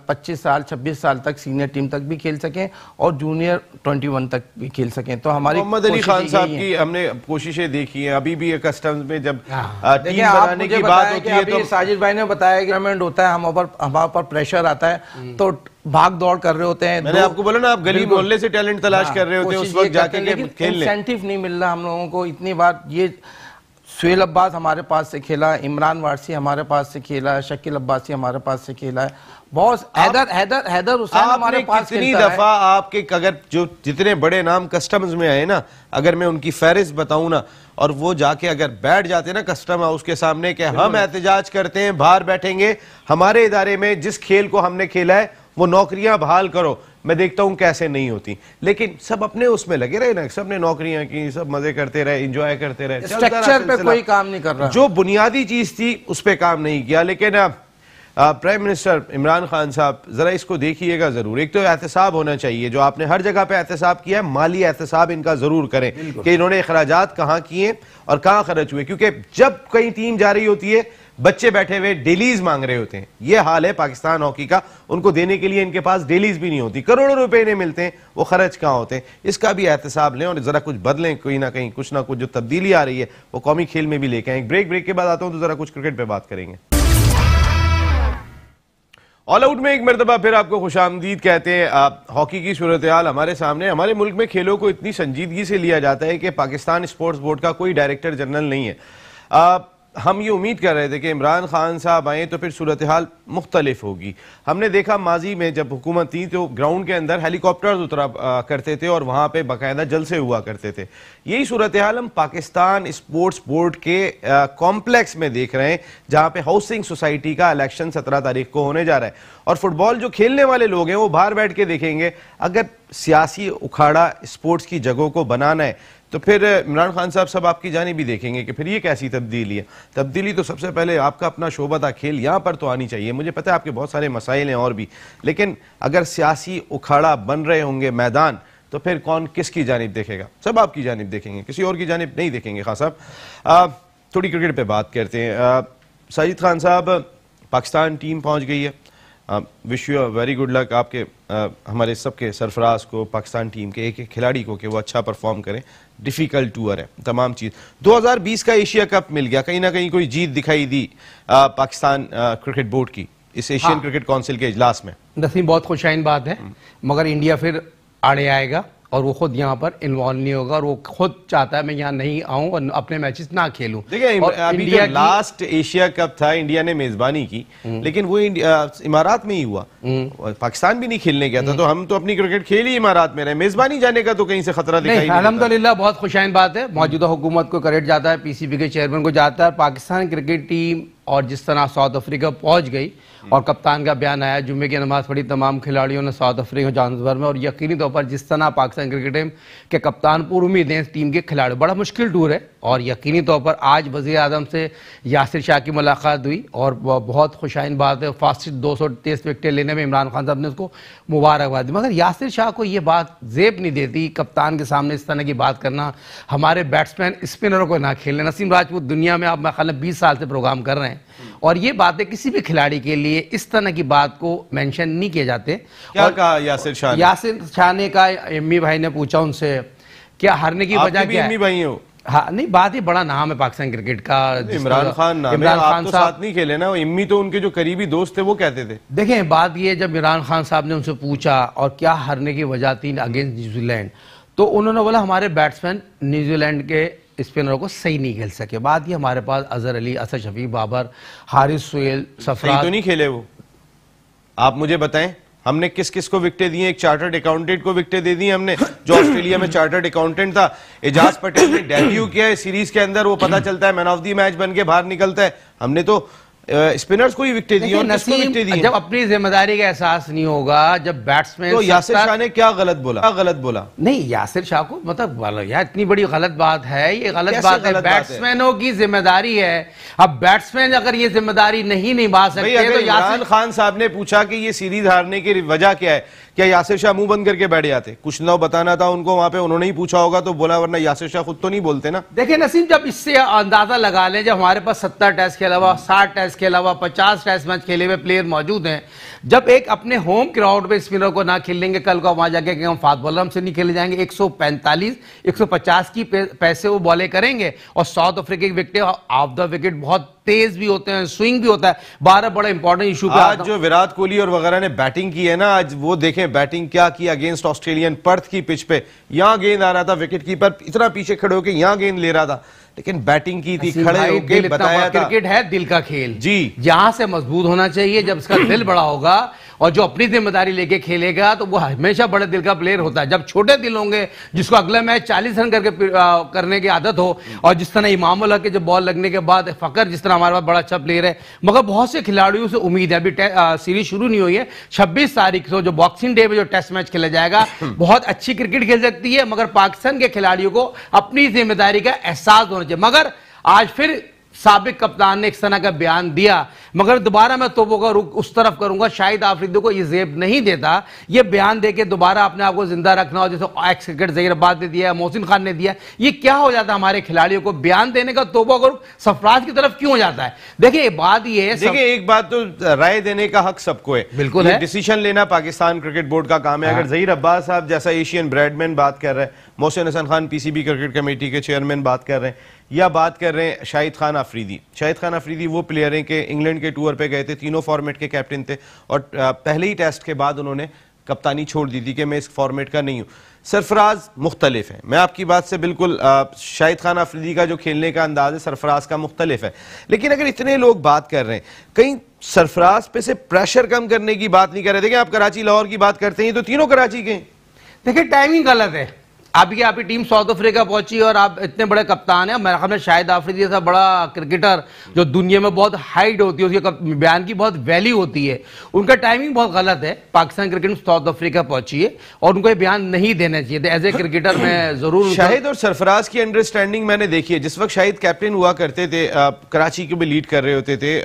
25 साल 26 साल तक सीनियर टीम तक भी खेल सकें और जूनियर 21 तक भी खेल सकें तो हमारी मोहम्मद अली खान साहब की हमने कोशिशें देखी हैं अभी भी कस्टम्स में जब टीम हाँ। बनाने की बात होती है तो साजिद भाई ने बताया कि टूर्नामेंट होता है हम ऊपर हमारे पर प्रेशर आता है हम्म। तो भाग दौड़ कर रहे होते हैं मैंने आपको बोला ना आप गली मोहल्ले से टैलेंट तलाश हाँ, कर रहे होते हैं उस वक्त जाके खेल इंसेंटिव नहीं मिल रहा हम लोगों को इतनी बार ये सुहेल अब्बास हमारे पास से खेला इमरान वारसी हमारे पास से खेला है शकील अब्बासी हमारे पास से खेला है बहुत हैदर हैदर हैदर हुसैन हमारे पास कितनी दफा आपके अगर जो जितने बड़े नाम कस्टम्स में आए ना अगर मैं उनकी फहरिस्त बताऊं ना और वो जाके अगर बैठ जाते ना कस्टम हाउस के सामने के हम एहतजाज करते हैं बाहर बैठेंगे हमारे इदारे में जिस खेल को हमने खेला है वो नौकरियां बहाल करो मैं देखता हूँ कैसे नहीं होती लेकिन सब अपने उसमें लगे रहे ना सब ने नौकरियां की सब मजे करते रहे इंजॉय करते रहे स्ट्रक्चर पे कोई काम नहीं कर रहा जो बुनियादी चीज थी उस पर काम नहीं किया लेकिन प्राइम मिनिस्टर इमरान खान साहब ज़रा इसको देखिएगा ज़रूर एक तो एहतसाब होना चाहिए जो आपने हर जगह पे एहतसाब किया है माली एहतसाब इनका ज़रूर करें कि इन्होंने अखराज कहाँ किए और कहाँ खर्च हुए क्योंकि जब कहीं टीम जा रही होती है बच्चे बैठे हुए डेलीज मांग रहे होते हैं ये हाल है पाकिस्तान हॉकी का उनको देने के लिए इनके पास डेलीज भी नहीं होती करोड़ों रुपए इन्हें मिलते हैं वो खर्च कहाँ होते हैं इसका भी एहतसाब लें और ज़रा कुछ बदलें कहीं ना कहीं कुछ ना कुछ जो तब्दीली आ रही है वो कौमी खेल में भी लेके आए ब्रेक ब्रेक के बाद आता हूँ तो ज़रा कुछ क्रिकेट पर बात करेंगे ऑल आउट में एक मरतबा फिर आपको खुश आमदीद कहते हैं आप हॉकी की सूरत हाल हमारे सामने हमारे मुल्क में खेलों को इतनी संजीदगी से लिया जाता है कि पाकिस्तान स्पोर्ट्स बोर्ड का कोई डायरेक्टर जनरल नहीं है आ, हम ये उम्मीद कर रहे थे कि इमरान खान साहब आएँ तो फिर सूरत हाल मुख्तलिफ होगी हमने देखा माजी में जब हुकूमत थी तो ग्राउंड के अंदर हेलीकॉप्टर्स उतरा करते थे और वहाँ पर बाकायदा जलसे हुआ करते थे यही सूरत हाल हम पाकिस्तान स्पोर्ट्स बोर्ड के कॉम्प्लेक्स में देख रहे हैं जहाँ पर हाउसिंग सोसाइटी का इलेक्शन सत्रह तारीख को होने जा रहा है और फुटबॉल जो खेलने वाले लोग हैं वो बाहर बैठ के देखेंगे अगर सियासी उखाड़ा स्पोर्ट्स की जगहों को बनाना है तो फिर इमरान खान साहब सब आपकी जानी भी देखेंगे कि फिर ये कैसी तब्दीली है तब्दीली तो सबसे पहले आपका अपना शोबा था खेल यहाँ पर तो आनी चाहिए मुझे पता है आपके बहुत सारे मसाइल हैं और भी लेकिन अगर सियासी उखाड़ा बन रहे होंगे मैदान तो फिर कौन किसकी जानब देखेगा सब आपकी जानब देखेंगे किसी और की जानब नहीं देखेंगे खान साहब थोड़ी क्रिकेट पर बात करते हैं साजिद खान साहब पाकिस्तान टीम पहुँच गई है wish you very good luck आपके आ, uh, हमारे सबके सरफराज को पाकिस्तान टीम के एक एक खिलाड़ी को कि वो अच्छा परफॉर्म करें डिफ़िकल्ट टूर है तमाम चीज़ 2020 का एशिया कप मिल गया कहीं ना कहीं कोई जीत दिखाई दी आ, uh, पाकिस्तान आ, क्रिकेट बोर्ड की इस एशियन हाँ। क्रिकेट काउंसिल के इजलास में नसीम बहुत खुशाइन बात है हम्म। मगर इंडिया फिर आड़े आएगा और वो खुद यहाँ पर इन्वॉल्व नहीं होगा और वो खुद चाहता है मैं यहाँ नहीं आऊँ और अपने मैचेस ना खेलूं देखिए अभी लास्ट एशिया कप था इंडिया ने मेजबानी की हम्म। लेकिन वो इमारात में ही हुआ हम्म। पाकिस्तान भी नहीं खेलने गया था हम्म। तो हम तो अपनी क्रिकेट खेल ही इमारात में रहे मेजबानी जाने का तो कहीं से खतरा नहीं अलहमदल्ला बहुत खुशाइन बात है मौजूदा हुकूमत को करेट जाता है पीसीबी के चेयरमैन को जाता है पाकिस्तान क्रिकेट टीम और जिस तरह साउथ अफ्रीका पहुंच गई और कप्तान का बयान आया जुम्मे की नमाज पढ़ी तमाम खिलाड़ियों ने साउथ अफ्रीका जानस भर में और यकीनी तौर पर जिस तरह पाकिस्तान क्रिकेट टीम के कप्तान पर उम्मीद हैं टीम के खिलाड़ी बड़ा मुश्किल टूर है और यकीनी तौर पर आज वजी अजम से यासिर शाह की मुलाकात हुई और बहुत खुशाइन बात है फास्ट दो सौ तेईस विकटें लेने में इमरान खान साहब ने उसको मुबारकबाद दी मगर यासिर शाह को ये बात जेब नहीं देती कप्तान के सामने इस तरह की बात करना हमारे बैट्समैन स्पिनरों को ना खेलने नसीम राजपूत दुनिया में आप मैं बीस साल से प्रोग्राम कर रहे हैं हम्म। और ये बातें किसी भी खिलाड़ी के लिए इस तरह की बात को मेंशन नहीं किए जाते क्या और कहा यासिर शाह यासिर शाह ने कहा एम्मी भाई ने पूछा उनसे क्या हारने की वजह क्या एम्मी भाई हो हाँ नहीं बात ही बड़ा नाम है पाकिस्तान क्रिकेट का इमरान खान नाम इमरान खान तो साथ नहीं खेले ना इम्मी तो उनके जो करीबी दोस्त थे वो कहते थे देखें बात ये जब इमरान खान साहब ने उनसे पूछा और क्या हारने की वजह थी अगेंस्ट न्यूजीलैंड तो उन्होंने बोला हमारे बैट्समैन न्यूजीलैंड के स्पिनरों को सही नहीं खेल सके बाद ये हमारे पास अजहर अली असर शफी बाबर हारिस सुल सफरा तो नहीं खेले वो आप मुझे बताएं हमने किस किस को विकटे दिए एक चार्टर्ड अकाउंटेंट को विकटे दे दिए हमने जो ऑस्ट्रेलिया में चार्टर्ड अकाउंटेंट था एजाज पटेल ने डेब्यू किया है सीरीज के अंदर वो पता चलता है मैन ऑफ दी मैच बन के बाहर निकलता है हमने तो स्पिनर्स को ही विकटे दी विकटे दी जब अपनी जिम्मेदारी का एहसास नहीं होगा जब बैट्समैन तो यासिर शाह ने क्या गलत बोला क्या गलत बोला नहीं यासिर शाह को मतलब यार इतनी बड़ी गलत बात है ये गलत बात है बैट्समैनों की जिम्मेदारी है अब बैट्समैन अगर ये जिम्मेदारी नहीं निभा सकते तो यासिर खान साहब ने पूछा कि ये सीरीज हारने की वजह क्या है क्या यासिर शाह मुंह बंद करके बैठ जाते कुछ ना बताना था उनको वहां पे उन्होंने ही पूछा होगा तो बोला वरना यासिर शाह खुद तो नहीं बोलते ना देखिए नसीम जब इससे अंदाजा लगा लें जब हमारे पास सत्तर टेस्ट के अलावा साठ टेस्ट के अलावा पचास टेस्ट मैच खेले हुए प्लेयर मौजूद हैं जब एक अपने होम ग्राउंड में स्पिनर को ना खेलेंगे कल को वहां जाके हम फास्ट बॉलर हमसे नहीं खेले जाएंगे 145 150 की पैसे वो बॉले करेंगे और साउथ अफ्रीका के विकेट ऑफ द विकेट बहुत तेज भी होते हैं स्विंग भी होता है बारह बड़ा इंपॉर्टेंट इशू आज जो विराट कोहली और वगैरह ने बैटिंग की है ना आज वो देखें बैटिंग क्या की अगेंस्ट ऑस्ट्रेलियन पर्थ की पिच पे यहां गेंद आ रहा था विकेट कीपर इतना पीछे खड़े होकर यहां गेंद ले रहा था लेकिन बैटिंग की थी खड़े होके बताया क्रिकेट है दिल का खेल जी यहां से मजबूत होना चाहिए जब इसका दिल बड़ा होगा और जो अपनी जिम्मेदारी लेके खेलेगा तो वो हमेशा बड़े दिल का प्लेयर होता है जब छोटे दिल होंगे जिसको अगला मैच चालीस रन करके करने की आदत हो और जिस तरह इमाम के जब बॉल लगने के बाद फ़कर जिस तरह हमारे पास बड़ा अच्छा प्लेयर है मगर बहुत से खिलाड़ियों से उम्मीद है अभी सीरीज शुरू नहीं हुई है छब्बीस तारीख को जो बॉक्सिंग डे में जो टेस्ट मैच खेला जाएगा *clears throat* बहुत अच्छी क्रिकेट खेल सकती है मगर पाकिस्तान के खिलाड़ियों को अपनी जिम्मेदारी का एहसास होना चाहिए मगर आज फिर सबक कप्तान ने एक सना का बयान दिया मगर दोबारा मैं तोबो का रुख उस तरफ करूंगा शायद आफरीदी को ये जेब नहीं देता ये बयान दे के दोबारा अपने आप को जिंदा रखना हो जैसे एक्स क्रिकेट जहीर ने दिया मोहसिन खान ने दिया ये क्या हो जाता है हमारे खिलाड़ियों को बयान देने का तोबो का रुख सफराज की तरफ क्यों हो जाता है देखिए बात यह है देखिए एक बात तो राय देने का हक सबको है बिल्कुल डिसीजन लेना पाकिस्तान क्रिकेट बोर्ड का काम है अगर हाँ। जहीर अब्बास साहब जैसा एशियन ब्रैडमैन बात कर रहे हैं Mohsin Hasan Khan PCB cricket committee के चेयरमैन बात कर रहे हैं या बात कर रहे हैं शाहिद खान आफरीदी शाहिद खान आफरीदी वो प्लेयर हैं कि इंग्लैंड के टूर पे गए थे तीनों फॉर्मेट के कैप्टन थे और पहले ही टेस्ट के बाद उन्होंने कप्तानी छोड़ दी थी कि मैं इस फॉर्मेट का नहीं हूँ सरफराज मुख्तलिफ है मैं आपकी बात से बिल्कुल शाहिद खान आफरीदी का जो खेलने का अंदाज है सरफराज का मुख्तलिफ है लेकिन अगर इतने लोग बात कर रहे हैं कहीं सरफराज पे से प्रेशर कम करने की बात नहीं कर रहे थे कि आप कराची लाहौर की बात करते हैं तो तीनों कराची के देखिए टाइमिंग गलत है आपकी आपकी टीम साउथ अफ्रीका पहुंची और आप इतने बड़े कप्तान हैं मेरा ख्याल में शायद आफरीदी जैसा बड़ा क्रिकेटर जो दुनिया में बहुत हाइट होती है उसके बयान की बहुत वैल्यू होती है उनका टाइमिंग बहुत गलत है पाकिस्तान क्रिकेट साउथ अफ्रीका पहुंची है और उनको ये बयान नहीं देना चाहिए एज ए क्रिकेटर में जरूर शाहिद और सरफराज की अंडरस्टैंडिंग मैंने देखी है जिस वक्त शाहिद कैप्टन हुआ करते थे कराची के भी लीड कर रहे होते थे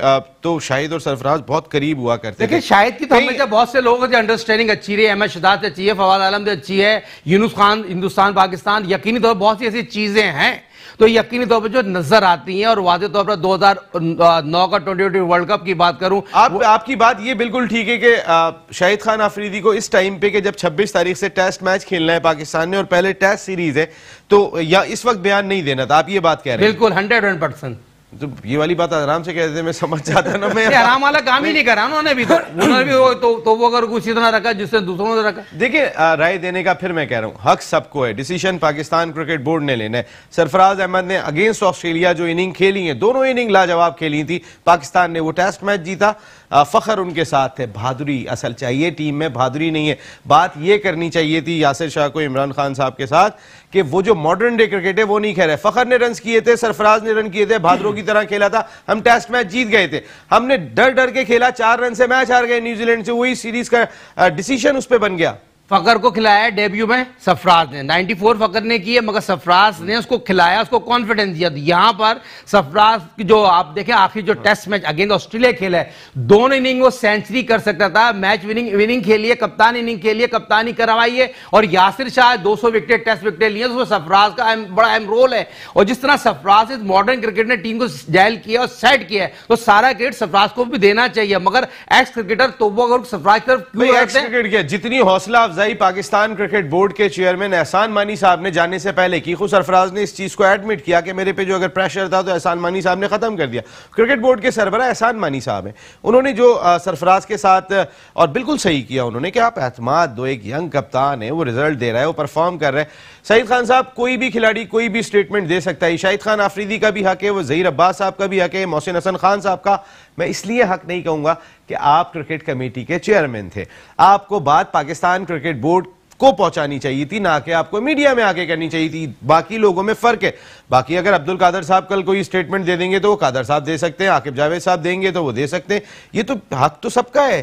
तो शाहिद और सरफराज बहुत करीब हुआ करते देखिए शाहिद की तो हमेशा बहुत से लोगों की अंडरस्टैंडिंग अच्छी रही अहमद शदात अच्छी है फवाद आलम से अच्छी है यूनुस खान हिंदुस्तान पाकिस्तान यकीनी तौर पर बहुत सी ऐसी चीज़ें हैं तो यकीनी तौर पर जो नजर आती हैं और वादे तौर पर 2009 का ट्वेंटी वर्ल्ड कप की बात करूं आप आपकी बात ये बिल्कुल ठीक है कि शाहिद खान आफरीदी को इस टाइम पे के जब 26 तारीख से टेस्ट मैच खेलना है पाकिस्तान ने और पहले टेस्ट सीरीज है तो या इस वक्त बयान नहीं देना था आप ये बात कह रहे हैं बिल्कुल हंड्रेड परसेंट तो ये वाली बात आराम से कहते मैं समझ जाता ना मैं आराम वाला काम ही नहीं करा उन्होंने भी तो *coughs* उन्होंने भी वो तो, तो वो अगर कुछ इतना रखा जिससे दूसरों ने रखा देखिए राय देने का फिर मैं कह रहा हूँ हक सबको है डिसीजन पाकिस्तान क्रिकेट बोर्ड ने लेना है सरफराज अहमद ने अगेंस्ट ऑस्ट्रेलिया जो इनिंग खेली है दोनों इनिंग लाजवाब खेली थी पाकिस्तान ने वो टेस्ट मैच जीता फ़खर उनके साथ है बहादुरी असल चाहिए टीम में बहादुरी नहीं है बात यह करनी चाहिए थी यासिर शाह को इमरान खान साहब के साथ कि वो जो मॉडर्न डे क्रिकेट है वो नहीं खेल रहे फ़खर ने रन किए थे सरफराज ने रन किए थे बहादुरों की तरह खेला था हम टेस्ट मैच जीत गए थे हमने डर डर के खेला चार रन से मैच हार गए न्यूजीलैंड से वही सीरीज का डिसीशन उस पर बन गया फकर को खिलाया डेब्यू में सफराज ने 94 फकर ने किए है मगर सफराज ने उसको खिलाया उसको कॉन्फिडेंस दिया तो यहाँ पर सफराज की जो आप देखें आखिर जो टेस्ट मैच अगेंस्ट ऑस्ट्रेलिया खेला है दोनों इनिंग वो सेंचुरी कर सकता था मैच विनिंग विनिंग खेलिए कप्तान इनिंग खेलिए कप्तानी करवाई है और यासिर शाह दो सौ विकेट टेस्ट विकेटें लिए उसमें तो सफराज का बड़ा अहम रोल है और जिस तरह सफराज इस मॉडर्न क्रिकेट ने टीम को जैल किया और सेट किया है तो सारा क्रिकेट सफराज को भी देना चाहिए मगर एक्स क्रिकेटर तो वो अगर सफराज की तरफ जितनी हौसला अफजाई पाकिस्तान क्रिकेट बोर्ड के चेयरमैन एहसान मानी साहब ने जाने से पहले की खुद सरफराज ने इस चीज़ को एडमिट किया कि मेरे पे जो अगर प्रेशर था तो एहसान मानी साहब ने ख़त्म कर दिया क्रिकेट बोर्ड के सरबरा एहसान मानी साहब हैं उन्होंने जो सरफराज के साथ और बिल्कुल सही किया उन्होंने कि आप अहतमाद दो एक यंग कप्तान है वो रिजल्ट दे रहा है वो परफॉर्म कर रहे हैं सईद खान साहब कोई भी खिलाड़ी कोई भी स्टेटमेंट दे सकता है शाहिद खान आफरीदी का भी हक है वो जही अब्बास साहब का भी हक है मोहसिन हसन खान साहब का मैं इसलिए हक नहीं कहूंगा कि आप क्रिकेट कमेटी के चेयरमैन थे आपको बात पाकिस्तान क्रिकेट बोर्ड को पहुंचानी चाहिए थी ना कि आपको मीडिया में आके करनी चाहिए थी बाकी लोगों में फर्क है बाकी अगर अब्दुल कादर साहब कल कोई स्टेटमेंट दे देंगे तो वो कादर साहब दे सकते हैं आकिब जावेद साहब देंगे तो वो दे सकते हैं ये तो हक तो सबका है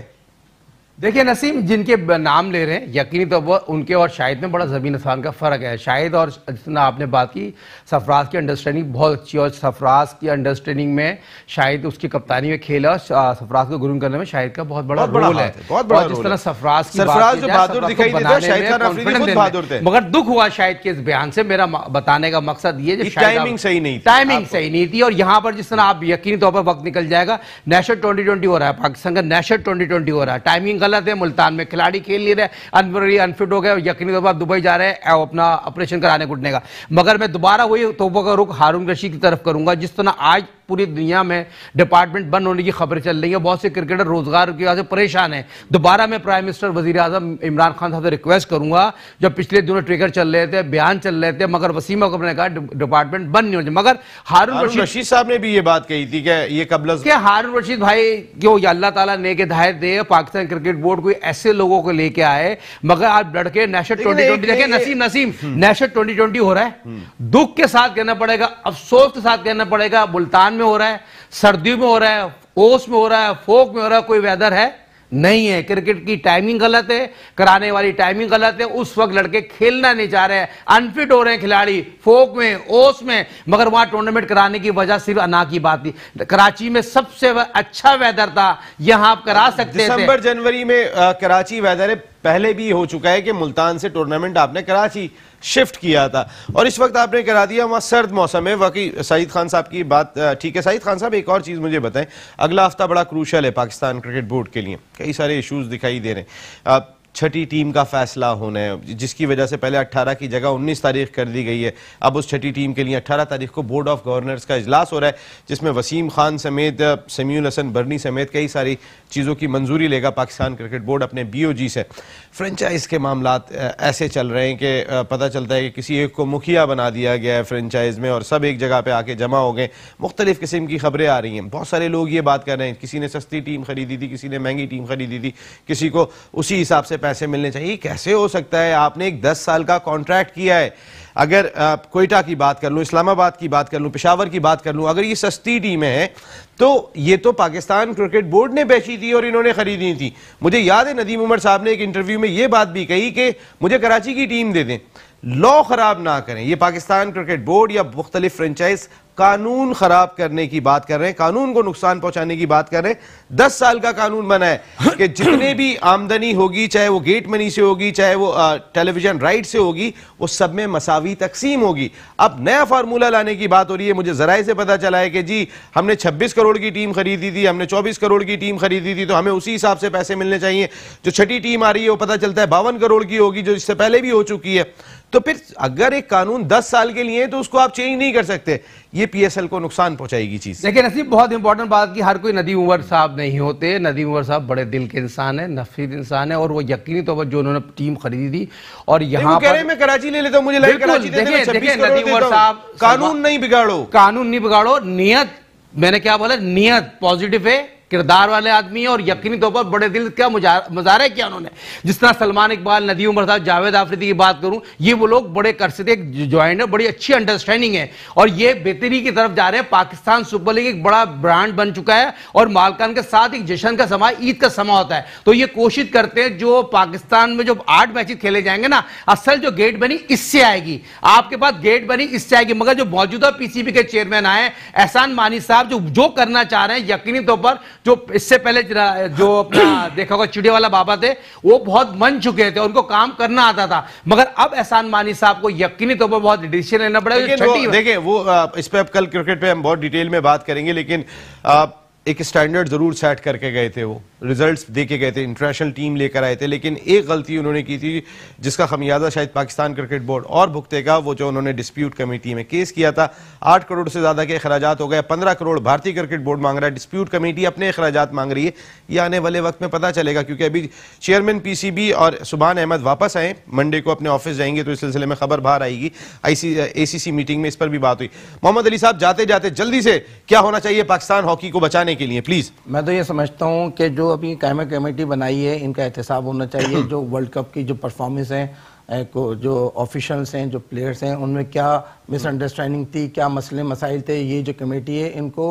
देखिए नसीम जिनके नाम ले रहे हैं यकीनी तौर तो पर उनके और शाहिद में बड़ा ज़मीन आसमान का फ़र्क है शाहिद और जितना आपने बात की सफराज की अंडरस्टैंडिंग बहुत अच्छी और सफराज की अंडरस्टैंडिंग में शाहिद उसकी कप्तानी में खेला सफराज को गुरूम करने में शाहिद का बहुत बड़ा रोल है बहुत बड़ा जिस तरह सफराज मगर दुख हुआ शाहिद के इस बयान से मेरा बताने का मकसद ये टाइमिंग सही नहीं टाइमिंग सही नहीं थी और यहाँ पर जिस तरह आप यकीन तौर पर वक्त निकल जाएगा नेशनल ट्वेंटी हो रहा है पाकिस्तान का नेशनल ट्वेंटी हो रहा है टाइमिंग गलत गलत है मुल्तान में खिलाड़ी खेल नहीं रहे अनबरी अनफिट हो गए यकीनी तौर पर दुबई जा रहे हैं अपना ऑपरेशन कराने घुटने का मगर मैं दोबारा वही तोबा का रुख हारून रशीद की तरफ करूंगा जिस तरह आज पूरी दुनिया में डिपार्टमेंट बंद होने की खबरें चल रही है बहुत से क्रिकेटर रोजगार की वजह से परेशान है दोबारा मैं प्राइम मिनिस्टर वजी अजम इमरान खान साहब से रिक्वेस्ट करूंगा जब पिछले दिनों ट्रिकर चल रहे थे बयान चल रहे थे मगर वसीम अकबर ने कहा डिपार्टमेंट बंद नहीं होने मगर हारून रशीद साहब ने भी ये बात कही थी कि ये कबल क्या हारून रशीद भाई क्यों अल्लाह तला ने के दायर दे पाकिस्तान क्रिकेट बोर्ड कोई ऐसे लोगों को लेके आए मगर आप लड़के नेशनल ट्वेंटी ट्वेंटी देखे Naseem Naseem national twenty twenty हो रहा है हम्म। दुख के साथ कहना पड़ेगा अफसोस के साथ कहना पड़ेगा मुल्तान खालिस्तान में हो रहा है सर्दियों में हो रहा है ओस में हो रहा है फोक में हो रहा है कोई वेदर है नहीं है क्रिकेट की टाइमिंग गलत है कराने वाली टाइमिंग गलत है उस वक्त लड़के खेलना नहीं चाह रहे हैं अनफिट हो रहे हैं खिलाड़ी फोक में ओस में मगर वहां टूर्नामेंट कराने की वजह सिर्फ अना की बात थी कराची में सबसे अच्छा वेदर था यहां आप करा सकते दिसंबर जनवरी में आ, कराची वेदर पहले भी हो चुका है कि मुल्तान से टूर्नामेंट आपने कराची शिफ्ट किया था और इस वक्त आपने करा दिया वहाँ सर्द मौसम है वाकई सईद खान साहब की बात ठीक है सईद खान साहब एक और चीज़ मुझे बताएं अगला हफ्ता बड़ा क्रूशल है पाकिस्तान क्रिकेट बोर्ड के लिए कई सारे इशूज़ दिखाई दे रहे हैं छठी टीम का फैसला होना है जिसकी वजह से पहले 18 की जगह 19 तारीख कर दी गई है अब उस छठी टीम के लिए 18 तारीख को बोर्ड ऑफ गवर्नर्स का इजलास हो रहा है जिसमें वसीम खान समेत समीउल हसन बर्नी समेत कई सारी चीज़ों की मंजूरी लेगा पाकिस्तान क्रिकेट बोर्ड अपने बी से फ्रेंचाइज के मामला ऐसे चल रहे हैं कि पता चलता है कि किसी एक को मुखिया बना दिया गया है फ्रेंचाइज में और सब एक जगह पर आके जमा हो गए मुख्तलिफ़ किस्म की खबरें आ रही हैं बहुत सारे लोग ये बात कर रहे हैं किसी ने सस्ती टीम खरीदी थी किसी ने महंगी टीम खरीदी थी किसी को उसी हिसाब से पैसे मिलने चाहिए कैसे हो सकता है आपने एक दस साल का कॉन्ट्रैक्ट किया है अगर कोयटा की बात कर लूँ इस्लामाबाद की बात कर लूँ पिशावर की बात कर लूँ अगर ये सस्ती टीमें हैं तो ये तो पाकिस्तान क्रिकेट बोर्ड ने बेची थी और इन्होंने ख़रीदी थी मुझे याद है नदीम उमर साहब ने एक इंटरव्यू में ये बात भी कही कि मुझे कराची की टीम दे दें लॉ ख़राब ना करें ये पाकिस्तान क्रिकेट बोर्ड या मुख्तलिफ फ्रेंचाइज कानून खराब करने की बात कर रहे हैं कानून को नुकसान पहुंचाने की बात कर रहे हैं दस साल का कानून बना है कि जितने भी आमदनी होगी चाहे वो गेट मनी से होगी चाहे वो टेलीविजन राइट से होगी वो सब में मसावी तकसीम होगी अब नया फार्मूला लाने की बात हो रही है मुझे जरा से पता चला है कि जी हमने छब्बीस करोड़ की टीम खरीदी थी हमने चौबीस करोड़ की टीम खरीदी थी तो हमें उसी हिसाब से पैसे मिलने चाहिए जो छठी टीम आ रही है वो पता चलता है बावन करोड़ की होगी जो इससे पहले भी हो चुकी है तो फिर अगर एक कानून 10 साल के लिए है तो उसको आप चेंज नहीं कर सकते ये पीएसएल को नुकसान पहुंचाएगी चीज देखिए नसीब बहुत इंपॉर्टेंट बात की हर कोई नदी उमर साहब नहीं होते नदी उमर साहब बड़े दिल के इंसान है नफीद इंसान है और वो यकीनी तौर तो पर जो उन्होंने टीम खरीदी थी और यहाँ पर मैं कराची ले लेता हूँ मुझे कानून नहीं बिगाड़ो कानून नहीं बिगाड़ो नियत मैंने क्या बोला नियत पॉजिटिव है किरदार वाले आदमी और यकीनी तौर पर बड़े दिल का मुजाहरा किया उन्होंने जिस तरह सलमान इकबाल नदी उमर साहब जावेद आफरीदी की बात करूं ये वो लोग बड़े कर थे ज्वाइंट है बड़ी अच्छी अंडरस्टैंडिंग है और ये बेहतरी की तरफ जा रहे हैं पाकिस्तान सुपर लीग एक बड़ा ब्रांड बन चुका है और मालकान के साथ एक जश्न का समय ईद का समय होता है तो ये कोशिश करते हैं जो पाकिस्तान में जो आठ मैच खेले जाएंगे ना असल जो गेट बनी इससे आएगी आपके पास गेट बनी इससे आएगी मगर जो मौजूदा पीसीबी के चेयरमैन आए एहसान मानी साहब जो जो करना चाह रहे हैं यकीनी तौर पर जो इससे पहले जो अपना *coughs* देखा होगा चिड़िया वाला बाबा थे वो बहुत मन चुके थे उनको काम करना आता था मगर अब एहसान मानी साहब को यकीनी तौर पर बहुत डिसीजन लेना पड़ेगा देखिए वो इस पर कल क्रिकेट पे हम बहुत डिटेल में बात करेंगे लेकिन एक स्टैंडर्ड जरूर सेट करके गए थे वो रिजल्ट्स दे के गए थे इंटरनेशनल टीम लेकर आए थे लेकिन एक गलती उन्होंने की थी जिसका खमियाजा शायद पाकिस्तान क्रिकेट बोर्ड और भुगतेगा वो जो उन्होंने डिस्प्यूट कमेटी में केस किया था आठ करोड़ से ज़्यादा के अखराज हो गए पंद्रह करोड़ भारतीय क्रिकेट बोर्ड मांग रहा है डिस्प्यूट कमेटी अपने अखराज मांग रही है ये आने वाले वक्त में पता चलेगा क्योंकि अभी चेयरमैन पी सी बी और सुबहान अहमद वापस आए मंडे को अपने ऑफिस जाएंगे तो इस सिलसिले में खबर बाहर आएगी आई सी मीटिंग में इस पर भी बात हुई मोहम्मद अली साहब जाते जाते जल्दी से क्या होना चाहिए पाकिस्तान हॉकी को बचाने के लिए प्लीज़ मैं तो ये समझता हूँ कि जो अपनी कैमरा कमेटी बनाई है इनका एहतसाब होना चाहिए *clears throat* जो वर्ल्ड कप की जो परफॉर्मेंस है को जो ऑफिशल्स हैं जो प्लेयर्स हैं उनमें क्या मिसअंडरस्टैंडिंग थी क्या मसले मसाइल थे ये जो कमेटी है इनको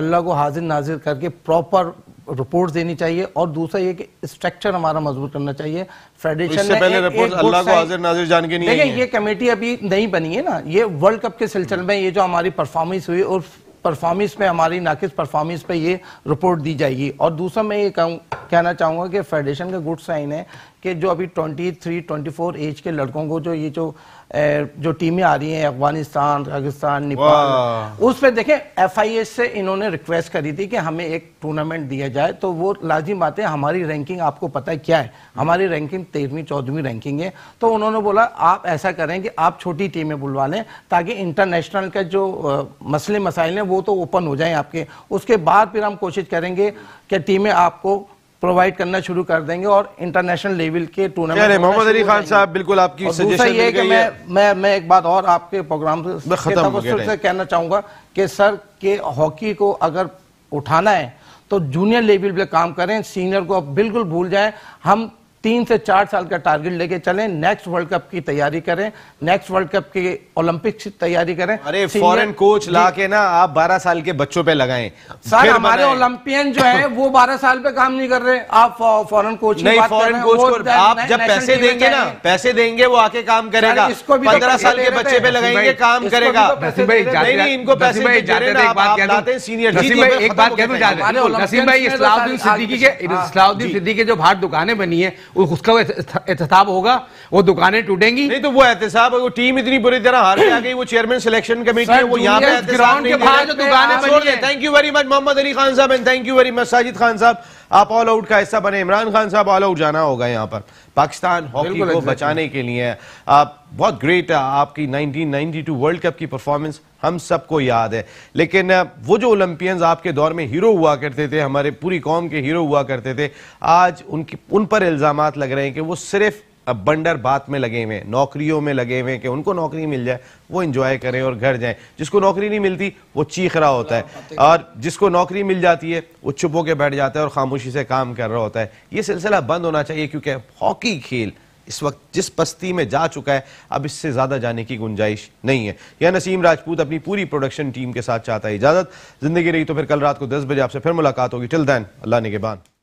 अल्लाह को हाजिर नाजिर करके प्रॉपर रिपोर्ट देनी चाहिए और दूसरा ये कि स्ट्रक्चर हमारा मजबूत करना चाहिए फेडरेशन तो इससे पहले रिपोर्ट अल्लाह को हाजिर नाजिर जान के नहीं देखिए ये कमेटी अभी नहीं बनी है ना ये वर्ल्ड कप के सिलसिले में ये जो हमारी परफॉर्मेंस हुई और परफॉर्मेंस पे हमारी नाकिस परफॉर्मेंस पे ये रिपोर्ट दी जाएगी और दूसरा मैं ये कहूँ कहना चाहूँगा कि फेडरेशन का गुड साइन है कि जो अभी 23, 24 एज के लड़कों को जो ये जो जो टीमें आ रही हैं अफगानिस्तान पाकिस्तान नेपाल उस पर देखें एफआईएच से इन्होंने रिक्वेस्ट करी थी कि हमें एक टूर्नामेंट दिया जाए तो वो लाजिम बात है हमारी रैंकिंग आपको पता है क्या है हमारी रैंकिंग तेरहवीं चौदहवीं रैंकिंग है तो उन्होंने बोला आप ऐसा करें कि आप छोटी टीमें बुलवा लें ताकि इंटरनेशनल का जो मसले मसाइल हैं वो तो ओपन हो जाए आपके उसके बाद फिर हम कोशिश करेंगे कि टीमें आपको प्रोवाइड करना शुरू कर देंगे और इंटरनेशनल लेवल के टूर्नामेंट मोहम्मद अली खान साहब बिल्कुल आपकी दूसरा ये कि मैं मैं मैं एक बात और आपके प्रोग्राम से कहना चाहूंगा कि सर के हॉकी को अगर उठाना है तो जूनियर लेवल पे काम करें सीनियर को आप बिल्कुल भूल जाएं हम तीन से चार साल का टारगेट लेके चलें नेक्स्ट वर्ल्ड कप की तैयारी करें नेक्स्ट वर्ल्ड कप की ओलंपिक की तैयारी करें अरे फॉरेन कोच ला के ना आप 12 साल के बच्चों पे लगाएं सर हमारे ओलंपियन जो है वो 12 साल पे काम नहीं कर रहे आप फॉरेन कोच नहीं फॉरेन कोच को आप जब पैसे देंगे ना पैसे देंगे वो आके काम करेगा इसको भी तो पंद्रह साल के बच्चे पे लगाएंगे काम करेगा तो इनको पैसे तो इस्लाउद्दीन सिद्दीकी के जो बाहर दुकानें बनी है उसका एहतसाब होगा वो दुकानें टूटेंगी नहीं तो वो एहतसाब वो टीम इतनी बुरी तरह हार आ गई वो चेयरमैन सिलेक्शन कमेटी है वो यहाँ पे ग्राउंड के बाहर जो दुकानें thank you very much Mohammad Ali Khan sahab and thank you very much Sajid Khan साहब आप ऑल आउट का हिस्सा बने इमरान खान साहब ऑल आउट जाना होगा यहाँ पर पाकिस्तान हॉकी को बचाने के लिए आप बहुत ग्रेट आपकी 1992 वर्ल्ड कप की परफॉर्मेंस हम सबको याद है लेकिन वो जो ओलंपियंस आपके दौर में हीरो हुआ करते थे हमारे पूरी कौम के हीरो हुआ करते थे आज उनकी उन पर इल्ज़ाम लग रहे हैं कि वो सिर्फ अब बंडर बात में लगे हुए हैं नौकरियों में लगे हुए हैं कि उनको नौकरी मिल जाए वो इंजॉय करें और घर जाएं जिसको नौकरी नहीं मिलती वो चीख रहा होता है हाँ, और जिसको नौकरी मिल जाती है वो चुप होकर बैठ जाता है और खामोशी से काम कर रहा होता है ये सिलसिला बंद होना चाहिए क्योंकि हॉकी खेल इस वक्त जिस पस्ती में जा चुका है अब इससे ज़्यादा जाने की गुंजाइश नहीं है यह नसीम राजपूत अपनी पूरी प्रोडक्शन टीम के साथ चाहता है इजाज़त ज़िंदगी रही तो फिर कल रात को दस बजे आपसे फिर मुलाकात होगी टिल दैन अल्लाह ने के बाद